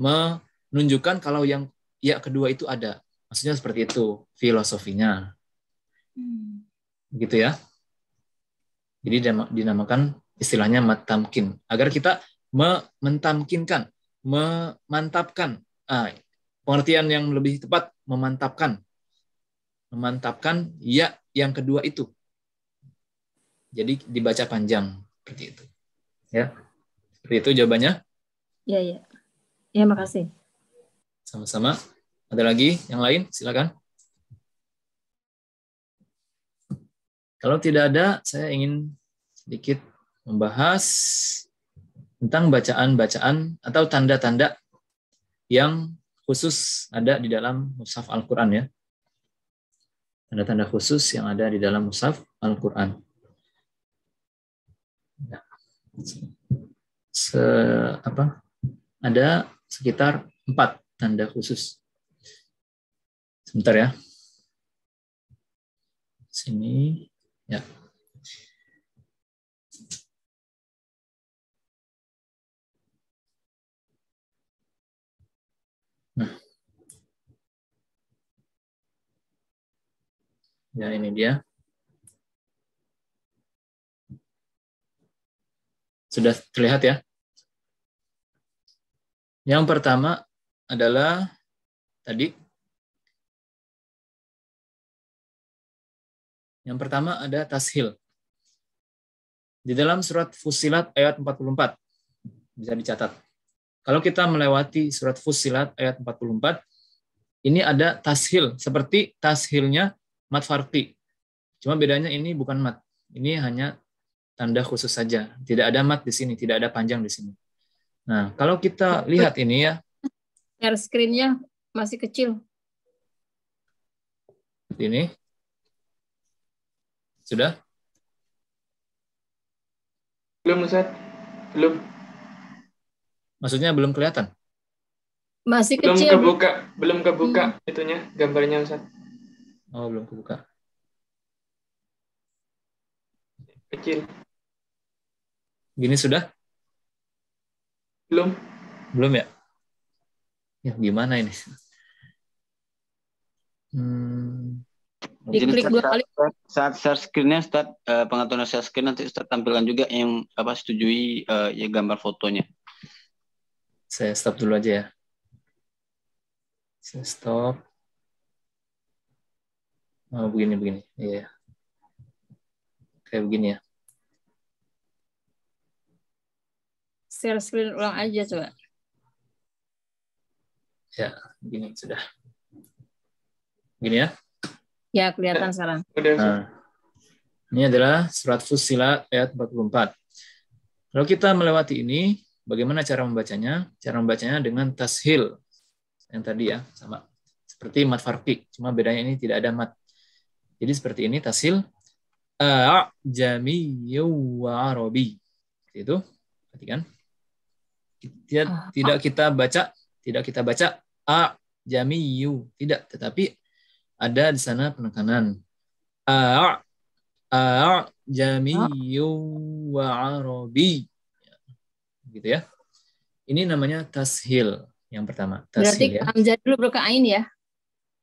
menunjukkan kalau yang ya kedua itu ada. Maksudnya seperti itu filosofinya. Hmm. Gitu ya. Jadi dinamakan istilahnya mat matamkin agar kita mentamkinkan, memantapkan. Ah, pengertian yang lebih tepat memantapkan memantapkan ya yang kedua itu. Jadi dibaca panjang seperti itu. Ya. Seperti itu jawabannya? Iya, iya. Ya, makasih. Sama-sama. Ada lagi yang lain? Silakan. Kalau tidak ada, saya ingin sedikit membahas tentang bacaan-bacaan atau tanda-tanda yang khusus ada di dalam mushaf Al-Qur'an ya tanda-tanda khusus yang ada di dalam mushaf Al-Quran. Ya. se apa? Ada sekitar empat tanda khusus. Sebentar ya. Sini, ya. Ya, ini dia. Sudah terlihat ya? Yang pertama adalah tadi Yang pertama ada tashil. Di dalam surat Fusilat ayat 44 bisa dicatat. Kalau kita melewati surat Fusilat ayat 44, ini ada tashil seperti tashilnya mat farqi. Cuma bedanya ini bukan mat. Ini hanya tanda khusus saja. Tidak ada mat di sini, tidak ada panjang di sini. Nah, kalau kita lihat ini ya. Share screen-nya masih kecil. Ini. Sudah? Belum, Ustaz. Belum. Maksudnya belum kelihatan? Masih kecil. Belum kebuka, belum kebuka hmm. itunya gambarnya Ustaz. Oh, belum kebuka. Kecil. Gini sudah? Belum. Belum ya? Ya, gimana ini? Hmm. Diklik dua kali. Saat share screen-nya, start, uh, eh, pengaturan share screen nanti start tampilkan juga yang apa setujui uh, ya gambar fotonya. Saya stop dulu aja ya. Saya stop. Oh begini begini, iya. Kayak begini ya. Share screen ulang aja coba. Ya, begini sudah. Gini ya. Ya, kelihatan sekarang. Nah, ini adalah surat Fusila ayat 44. Kalau kita melewati ini, bagaimana cara membacanya? Cara membacanya dengan tashil yang tadi ya, sama. Seperti mat farqi, cuma bedanya ini tidak ada mat. Jadi seperti ini tasil a'jamiyyu wa arabi. Itu perhatikan. Tidak, uh, tidak ah. kita baca, tidak kita baca a'jamiyyu, tidak, tetapi ada di sana penekanan a' a'jamiyyu wa arabi. Gitu ya. Ini namanya tashil yang pertama. Tashil, Berarti ya. hamzah dulu bro ke ain ya?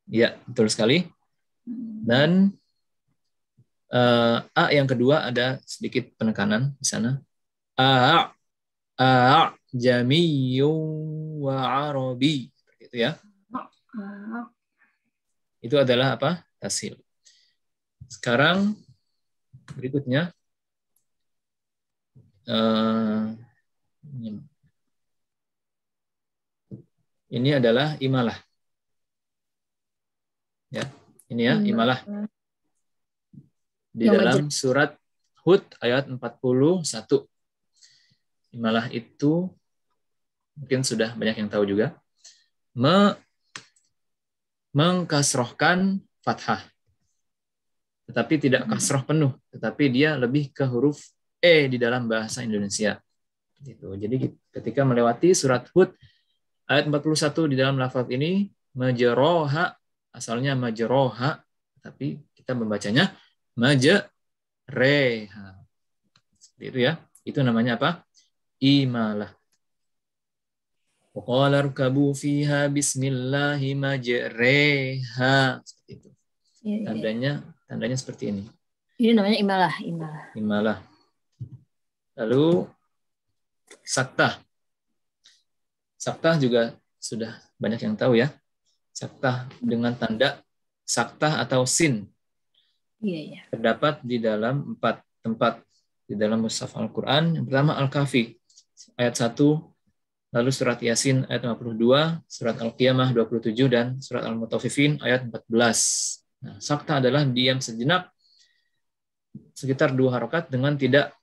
Iya, betul sekali. Dan uh, A yang kedua ada sedikit penekanan di sana. A, a jamiyu wa arabi. Itu ya. Itu adalah apa? hasil Sekarang berikutnya. Uh, ini adalah imalah. Ya ini ya iya. imalah di dalam surat Hud ayat 41. Imalah itu mungkin sudah banyak yang tahu juga. Me mengkasrohkan fathah. Tetapi tidak hmm. kasroh penuh. Tetapi dia lebih ke huruf E di dalam bahasa Indonesia. Gitu. Jadi ketika melewati surat Hud ayat 41 di dalam lafaz ini, mejeroha asalnya majroha, tapi kita membacanya majreha. Seperti itu ya. Itu namanya apa? Imalah. Waqala rukabu fiha bismillahi majreha. Seperti itu. Iya, iya. Tandanya tandanya seperti ini. Ini namanya imalah, imalah. Imalah. Lalu saktah saktah juga sudah banyak yang tahu ya saktah dengan tanda saktah atau sin. Iya, iya. Terdapat di dalam empat tempat di dalam mushaf Al-Quran. Yang pertama Al-Kahfi, ayat 1, lalu surat Yasin ayat 52, surat Al-Qiyamah 27, dan surat Al-Mutafifin ayat 14. Nah, sakta adalah diam sejenak sekitar dua harokat dengan tidak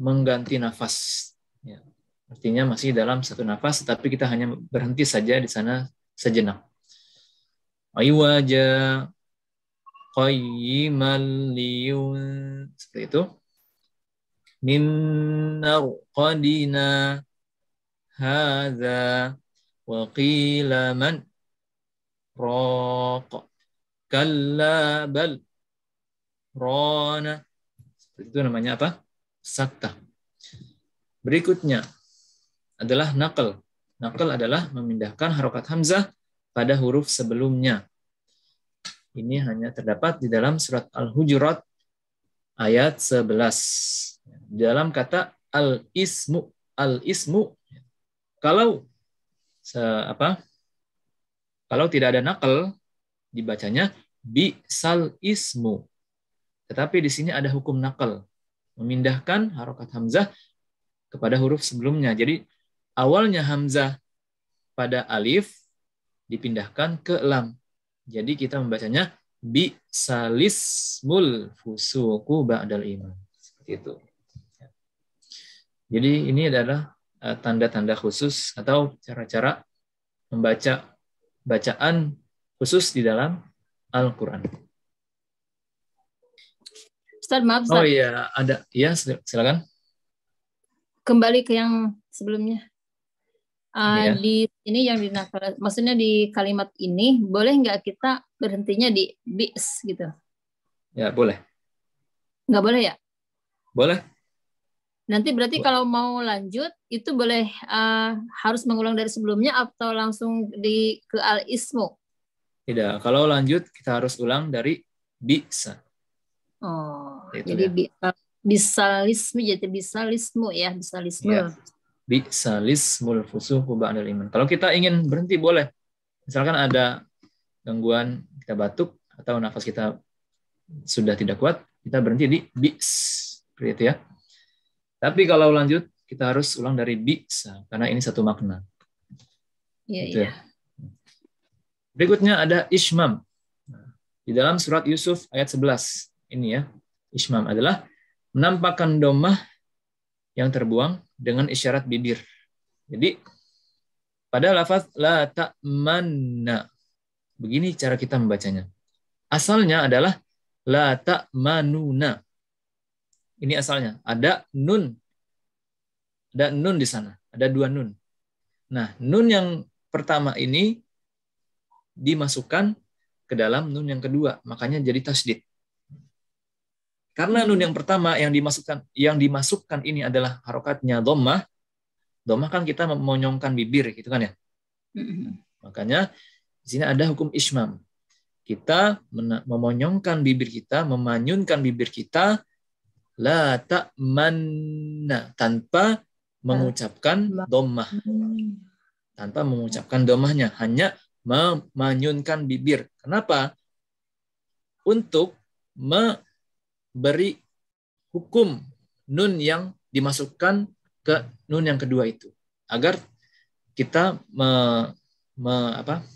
mengganti nafas. Ya, artinya masih dalam satu nafas, tetapi kita hanya berhenti saja di sana sejenak iwaja qayyiman liyun seperti itu min narqadina hadza wa qila man raq kalla bal rana seperti itu namanya apa satta berikutnya adalah nakal nakal adalah memindahkan harokat hamzah pada huruf sebelumnya. Ini hanya terdapat di dalam surat Al-Hujurat ayat 11. dalam kata al-ismu, al-ismu kalau apa? Kalau tidak ada nakal dibacanya bi sal ismu. Tetapi di sini ada hukum nakal memindahkan harokat hamzah kepada huruf sebelumnya. Jadi awalnya hamzah pada alif dipindahkan ke lam. Jadi kita membacanya bi salismul fusuku ba'dal iman. Seperti itu. Jadi ini adalah eh, tanda-tanda khusus atau cara-cara membaca bacaan khusus di dalam Al-Quran. Ustaz, maaf. Ustaz. Oh iya, ada. Iya, silakan. Kembali ke yang sebelumnya. Uh, eh, yeah. Di ini yang di maksudnya di kalimat ini boleh nggak kita berhentinya di bis gitu? Ya boleh. Nggak boleh ya? Boleh. Nanti berarti boleh. kalau mau lanjut itu boleh uh, harus mengulang dari sebelumnya atau langsung di ke al ismu? Tidak. Kalau lanjut kita harus ulang dari bis Oh, itu jadi ya. bi, uh, bisalisme jadi bisalismu ya bisalisme. Yeah bi'salismul fusuqu ba'dal iman. Kalau kita ingin berhenti boleh. Misalkan ada gangguan kita batuk atau nafas kita sudah tidak kuat, kita berhenti di bi's seperti ya. Tapi kalau lanjut kita harus ulang dari bis, karena ini satu makna. Iya, gitu ya. iya. Ya. Berikutnya ada ismam. Di dalam surat Yusuf ayat 11 ini ya. Ismam adalah menampakkan domah yang terbuang dengan isyarat bibir. Jadi pada lafaz la ta'manna. Begini cara kita membacanya. Asalnya adalah la ta'manuna. Ini asalnya. Ada nun. Ada nun di sana. Ada dua nun. Nah, nun yang pertama ini dimasukkan ke dalam nun yang kedua. Makanya jadi tasdid. Karena nun yang pertama yang dimasukkan yang dimasukkan ini adalah harokatnya domah. Domah kan kita menyongkan bibir gitu kan ya. Mm-hmm. Makanya di sini ada hukum ismam. Kita memonyongkan bibir kita, memanyunkan bibir kita, la tak mana tanpa mengucapkan domah. Tanpa mengucapkan domahnya, hanya memanyunkan bibir. Kenapa? Untuk beri hukum nun yang dimasukkan ke nun yang kedua itu agar kita me, me, apa,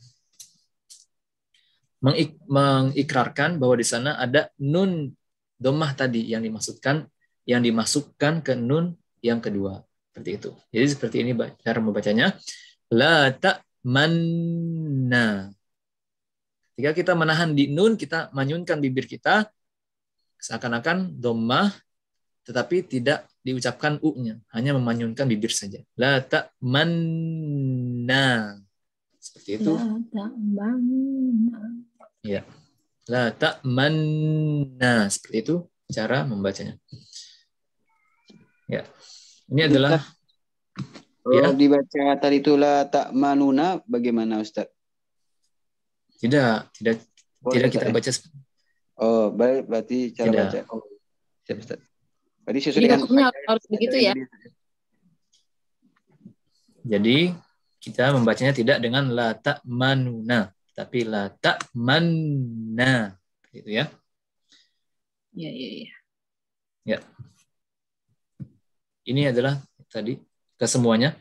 mengik, mengikrarkan bahwa di sana ada nun domah tadi yang dimaksudkan yang dimasukkan ke nun yang kedua seperti itu. Jadi seperti ini cara membacanya. La ta mana Ketika kita menahan di nun, kita manyunkan bibir kita, seakan-akan domah tetapi tidak diucapkan u-nya, hanya memanyunkan bibir saja. La tak manna. Seperti itu. La tak manna. Ya. La tak manna. Seperti itu cara membacanya. Ya. Ini adalah kalau ya. dibaca tadi itu la tak manuna bagaimana Ustaz? Tidak, tidak Boleh, tidak kita baca Oh, baik berarti cara Tidak. baca. Oh. Berarti sesuai Jadi, iya, dengan harus begitu ya. Jadi kita membacanya tidak dengan latak manuna, tapi latak mana, gitu ya. Ya, ya, ya. Ya. Ini adalah tadi kesemuanya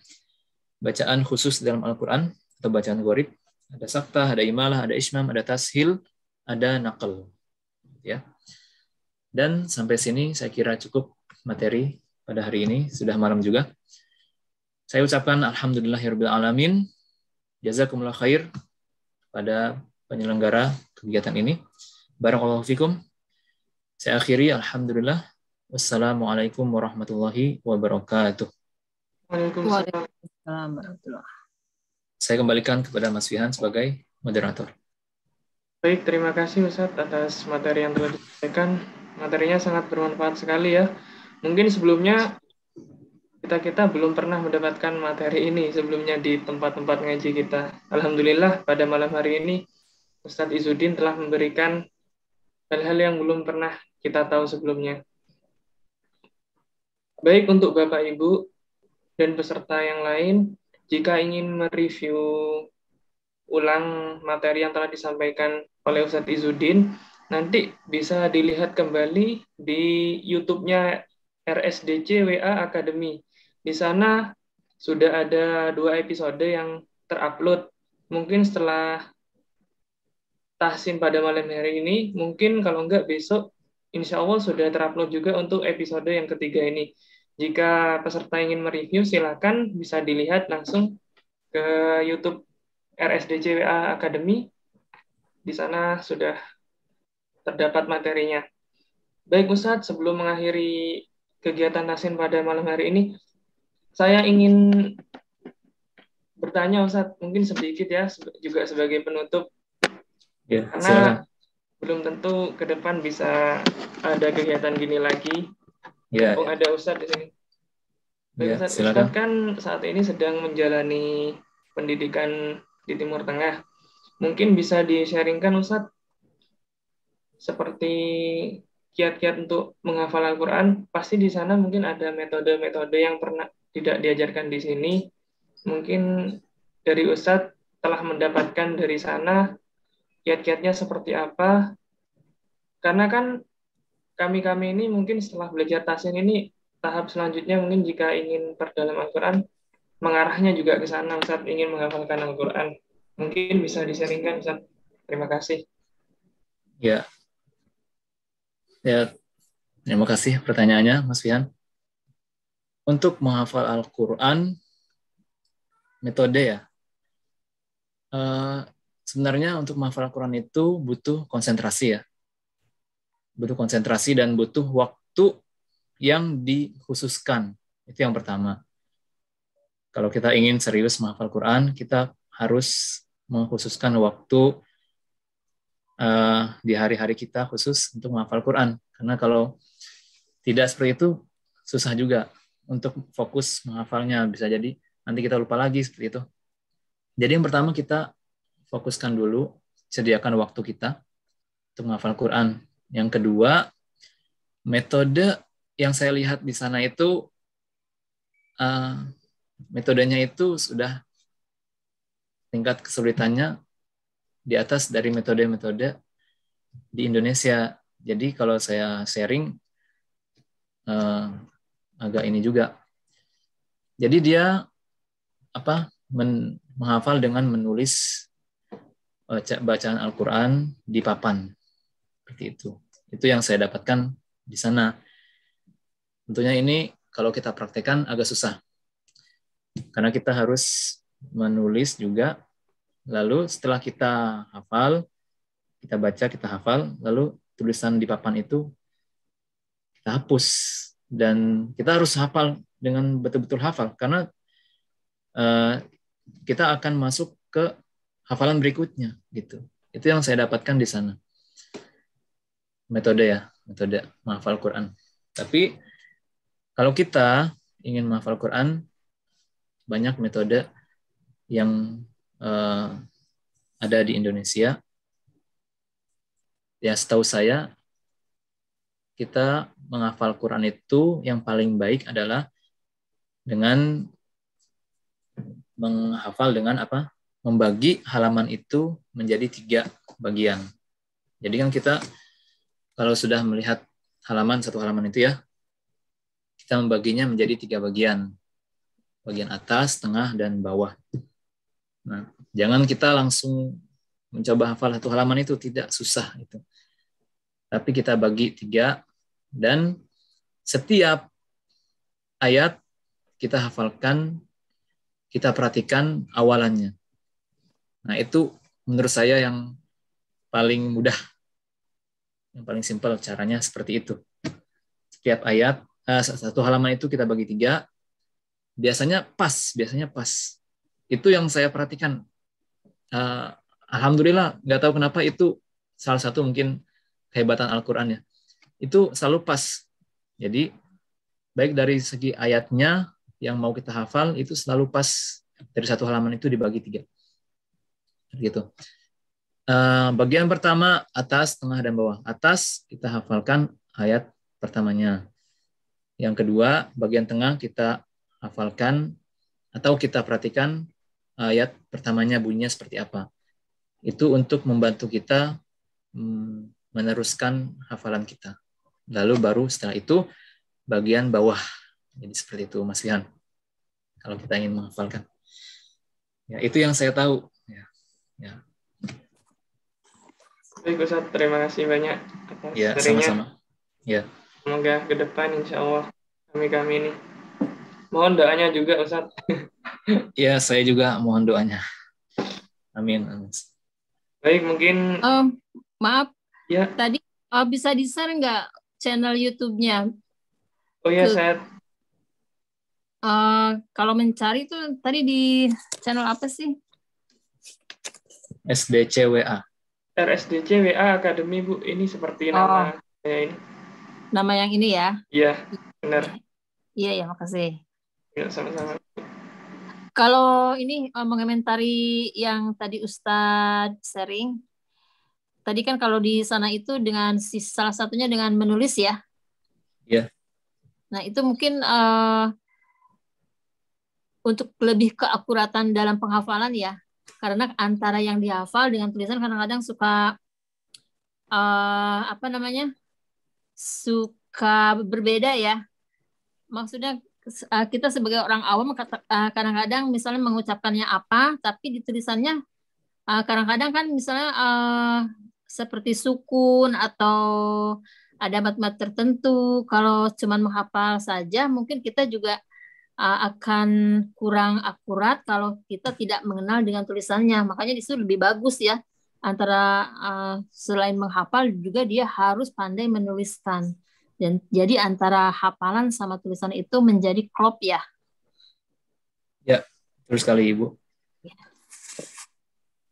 bacaan khusus dalam Al-Quran atau bacaan gorib. Ada sakta, ada imalah, ada ismam, ada tashil, ada nakal ya. Dan sampai sini saya kira cukup materi pada hari ini, sudah malam juga. Saya ucapkan alhamdulillahirabbil alamin. Jazakumullah khair pada penyelenggara kegiatan ini. Barakallahu fikum. Saya akhiri alhamdulillah. Wassalamualaikum warahmatullahi wabarakatuh. Waalaikumsalam warahmatullahi Saya kembalikan kepada Mas Wihan sebagai moderator. Baik, terima kasih Ustaz atas materi yang telah disampaikan. Materinya sangat bermanfaat sekali ya. Mungkin sebelumnya kita-kita belum pernah mendapatkan materi ini sebelumnya di tempat-tempat ngaji kita. Alhamdulillah pada malam hari ini Ustadz Izudin telah memberikan hal-hal yang belum pernah kita tahu sebelumnya. Baik untuk Bapak Ibu dan peserta yang lain, jika ingin mereview ulang materi yang telah disampaikan oleh Ustadz Izudin nanti bisa dilihat kembali di YouTube-nya RSDC WA Academy. Di sana sudah ada dua episode yang terupload. Mungkin setelah tahsin pada malam hari ini, mungkin kalau enggak besok, insya Allah sudah terupload juga untuk episode yang ketiga ini. Jika peserta ingin mereview, silakan bisa dilihat langsung ke YouTube RSDC Academy di sana sudah terdapat materinya. Baik Ustadz, sebelum mengakhiri kegiatan Tasin pada malam hari ini, saya ingin bertanya Ustadz, mungkin sedikit ya, juga sebagai penutup. Ya, Karena silakan. belum tentu ke depan bisa ada kegiatan gini lagi. Ya, Mumpung oh, ada Ustadz di sini. Baik, ya, Ustadz, silakan. Ustadz kan saat ini sedang menjalani pendidikan di Timur Tengah Mungkin bisa di-sharingkan Ustadz seperti kiat-kiat untuk menghafal Al-Quran, pasti di sana mungkin ada metode-metode yang pernah tidak diajarkan di sini. Mungkin dari Ustadz telah mendapatkan dari sana kiat-kiatnya seperti apa. Karena kan kami-kami ini mungkin setelah belajar tasin ini, tahap selanjutnya mungkin jika ingin perdalam Al-Quran, mengarahnya juga ke sana, Ustadz ingin menghafalkan Al-Quran. Mungkin bisa diseringkan, Ustaz. Terima kasih. Ya. Ya, terima kasih pertanyaannya, Mas Fian. Untuk menghafal Al-Quran, metode ya. Uh, sebenarnya untuk menghafal Al-Quran itu butuh konsentrasi ya. Butuh konsentrasi dan butuh waktu yang dikhususkan. Itu yang pertama kalau kita ingin serius menghafal al Quran, kita harus mengkhususkan waktu uh, di hari-hari kita khusus untuk menghafal Quran. Karena kalau tidak seperti itu, susah juga untuk fokus menghafalnya. Bisa jadi nanti kita lupa lagi seperti itu. Jadi yang pertama kita fokuskan dulu, sediakan waktu kita untuk menghafal Quran. Yang kedua, metode yang saya lihat di sana itu uh, metodenya itu sudah tingkat kesulitannya di atas dari metode-metode di Indonesia. Jadi kalau saya sharing eh, agak ini juga. Jadi dia apa men, menghafal dengan menulis baca, eh, bacaan Al-Qur'an di papan. Seperti itu. Itu yang saya dapatkan di sana. Tentunya ini kalau kita praktekkan agak susah. Karena kita harus menulis juga Lalu setelah kita hafal, kita baca, kita hafal, lalu tulisan di papan itu kita hapus dan kita harus hafal dengan betul-betul hafal karena uh, kita akan masuk ke hafalan berikutnya gitu. Itu yang saya dapatkan di sana. Metode ya, metode menghafal Quran. Tapi kalau kita ingin menghafal Quran banyak metode yang uh, ada di Indonesia. Ya, setahu saya kita menghafal Quran itu yang paling baik adalah dengan menghafal dengan apa? Membagi halaman itu menjadi tiga bagian. Jadi kan kita kalau sudah melihat halaman satu halaman itu ya, kita membaginya menjadi tiga bagian. Bagian atas, tengah, dan bawah. Nah, jangan kita langsung mencoba hafal satu halaman itu tidak susah itu. Tapi kita bagi tiga dan setiap ayat kita hafalkan, kita perhatikan awalannya. Nah itu menurut saya yang paling mudah, yang paling simpel caranya seperti itu. Setiap ayat eh, satu halaman itu kita bagi tiga, biasanya pas, biasanya pas itu yang saya perhatikan uh, alhamdulillah nggak tahu kenapa itu salah satu mungkin kehebatan Al-Quran ya itu selalu pas jadi baik dari segi ayatnya yang mau kita hafal itu selalu pas dari satu halaman itu dibagi tiga gitu uh, bagian pertama atas tengah dan bawah atas kita hafalkan ayat pertamanya yang kedua bagian tengah kita hafalkan atau kita perhatikan ayat pertamanya bunyinya seperti apa. Itu untuk membantu kita hmm, meneruskan hafalan kita. Lalu baru setelah itu bagian bawah. Jadi seperti itu Mas Lihan. Kalau kita ingin menghafalkan. Ya, itu yang saya tahu. Ya. Ya. Baik Ustaz, terima kasih banyak atas ya, sama-sama. Ya. Semoga ke depan insya Allah kami-kami ini. Mohon doanya juga Ustaz. [laughs] [laughs] ya, saya juga mohon doanya. Amin. Baik, mungkin. Um, maaf. Ya. Tadi uh, bisa di share nggak channel YouTube-nya? Oh ya, saya. Uh, kalau mencari tuh tadi di channel apa sih? SDCWA. RSDCWA Akademi Bu, ini seperti nama oh. saya ini. Nama yang ini ya? Iya, benar. Iya, ya, makasih. Ya, sama-sama. Kalau ini eh, mengomentari yang tadi Ustadz sharing, tadi kan kalau di sana itu dengan si, salah satunya dengan menulis ya. Iya. Yeah. Nah itu mungkin uh, untuk lebih keakuratan dalam penghafalan ya, karena antara yang dihafal dengan tulisan kadang-kadang suka uh, apa namanya suka berbeda ya. Maksudnya Eh, kita sebagai orang awam eh, kadang-kadang misalnya mengucapkannya apa, tapi di tulisannya eh, kadang-kadang kan misalnya seperti sukun atau ada mat-mat tertentu. Kalau cuma menghafal saja, mungkin kita juga akan kurang akurat kalau kita tidak mengenal dengan tulisannya. Makanya di situ lebih bagus ya antara selain menghafal juga dia harus pandai menuliskan. Dan jadi antara hafalan sama tulisan itu menjadi klop ya. Ya, terus kali Ibu.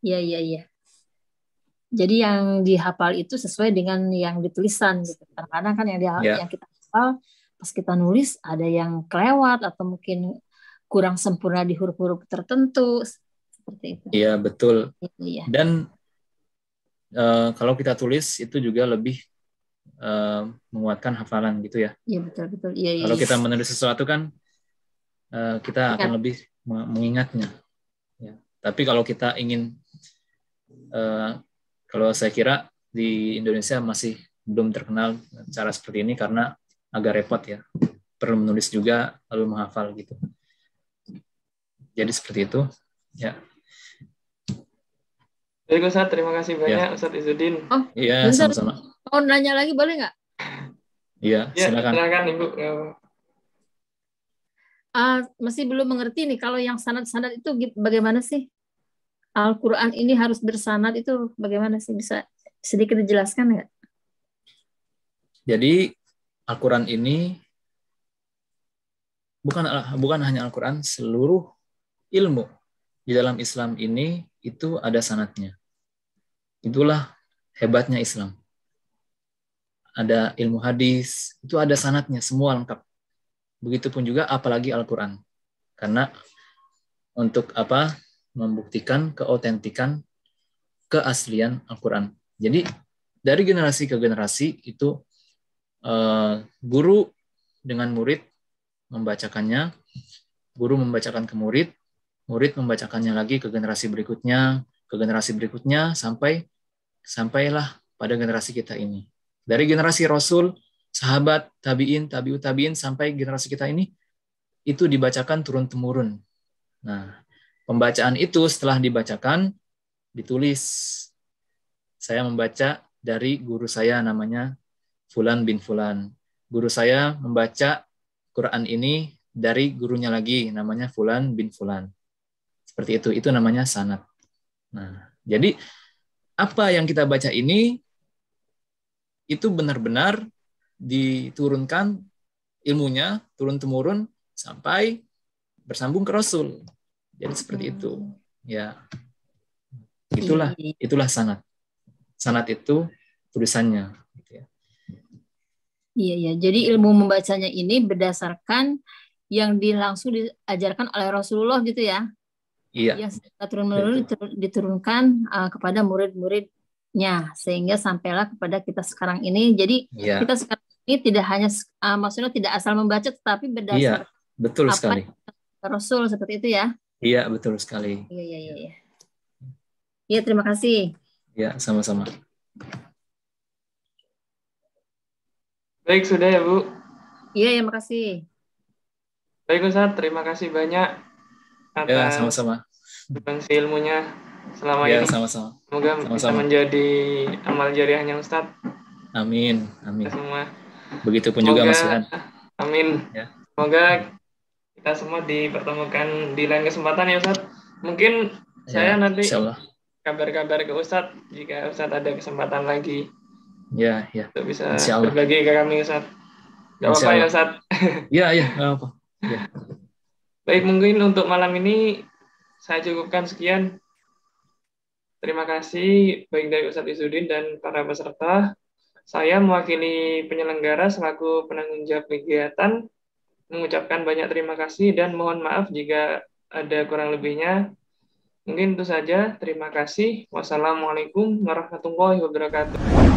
Ya, ya, ya. Jadi yang dihafal itu sesuai dengan yang ditulisan gitu. Karena kan yang, di, ya. yang kita hafal pas kita nulis ada yang kelewat atau mungkin kurang sempurna di huruf-huruf tertentu seperti itu. Iya, betul. ya. Dan uh, kalau kita tulis itu juga lebih Eh, menguatkan hafalan gitu ya. Iya betul betul. Iya, iya. Kalau iya. kita menulis sesuatu kan uh, kita Ingat. akan lebih mengingatnya. Ya. Tapi kalau kita ingin uh, kalau saya kira di Indonesia masih belum terkenal cara seperti ini karena agak repot ya. Perlu menulis juga lalu menghafal gitu. Jadi seperti itu. Ya. terima kasih ya. banyak ya. Ustaz Izudin. Oh, iya, sama-sama. Mau nanya lagi boleh nggak? Iya, ya, silakan. silakan Ibu. Uh, masih belum mengerti nih kalau yang sanad-sanad itu bagaimana sih? Al-Qur'an ini harus bersanad itu bagaimana sih bisa sedikit dijelaskan nggak? Jadi Al-Qur'an ini bukan bukan hanya Al-Qur'an, seluruh ilmu di dalam Islam ini itu ada sanatnya. Itulah hebatnya Islam ada ilmu hadis, itu ada sanatnya, semua lengkap. Begitupun juga apalagi Al-Quran. Karena untuk apa membuktikan keautentikan keaslian Al-Quran. Jadi dari generasi ke generasi itu eh, guru dengan murid membacakannya, guru membacakan ke murid, murid membacakannya lagi ke generasi berikutnya, ke generasi berikutnya sampai sampailah pada generasi kita ini. Dari generasi Rasul, sahabat, tabiin, tabiut tabiin sampai generasi kita ini itu dibacakan turun temurun. Nah, pembacaan itu setelah dibacakan ditulis. Saya membaca dari guru saya namanya Fulan bin Fulan. Guru saya membaca Quran ini dari gurunya lagi namanya Fulan bin Fulan. Seperti itu, itu namanya sanat. Nah, jadi apa yang kita baca ini itu benar-benar diturunkan ilmunya turun temurun sampai bersambung ke Rasul. Jadi seperti itu. Hmm. Ya. Itulah iya. itulah sanat. Sanat itu tulisannya gitu ya. Iya ya. Jadi ilmu membacanya ini berdasarkan yang langsung diajarkan oleh Rasulullah gitu ya. Iya. Yang turun menurun diturunkan eh, kepada murid-murid Ya, sehingga sampailah kepada kita sekarang ini. Jadi ya. kita sekarang ini tidak hanya uh, maksudnya tidak asal membaca tetapi iya, berdasar ya, betul apa sekali. Rasul seperti itu ya. Iya, betul sekali. Iya, iya, iya, iya. Iya, terima kasih. Iya, sama-sama. Baik, sudah ya, Bu. Iya, ya, makasih. Baik, Ustaz. Terima kasih banyak iya, atas ya, sama-sama. ilmunya selama ya, ini. sama-sama. Semoga sama-sama. bisa menjadi amal jariahnya Ustadz. Amin, amin. Kita semua. Begitupun Semoga, juga Mas Tuhan. Amin. Ya. Semoga kita semua dipertemukan di lain kesempatan ya Ustadz. Mungkin ya, saya nanti kabar-kabar ke Ustadz jika Ustadz ada kesempatan lagi. Ya, ya. Untuk bisa berbagi ke kami Ustadz. Gak apa-apa ya Ustaz. [laughs] ya ya gak apa. Ya. Baik, mungkin untuk malam ini saya cukupkan sekian. Terima kasih baik dari Ustadz Izudin dan para peserta. Saya mewakili penyelenggara selaku penanggung jawab kegiatan mengucapkan banyak terima kasih dan mohon maaf jika ada kurang lebihnya. Mungkin itu saja. Terima kasih. Wassalamualaikum warahmatullahi wabarakatuh.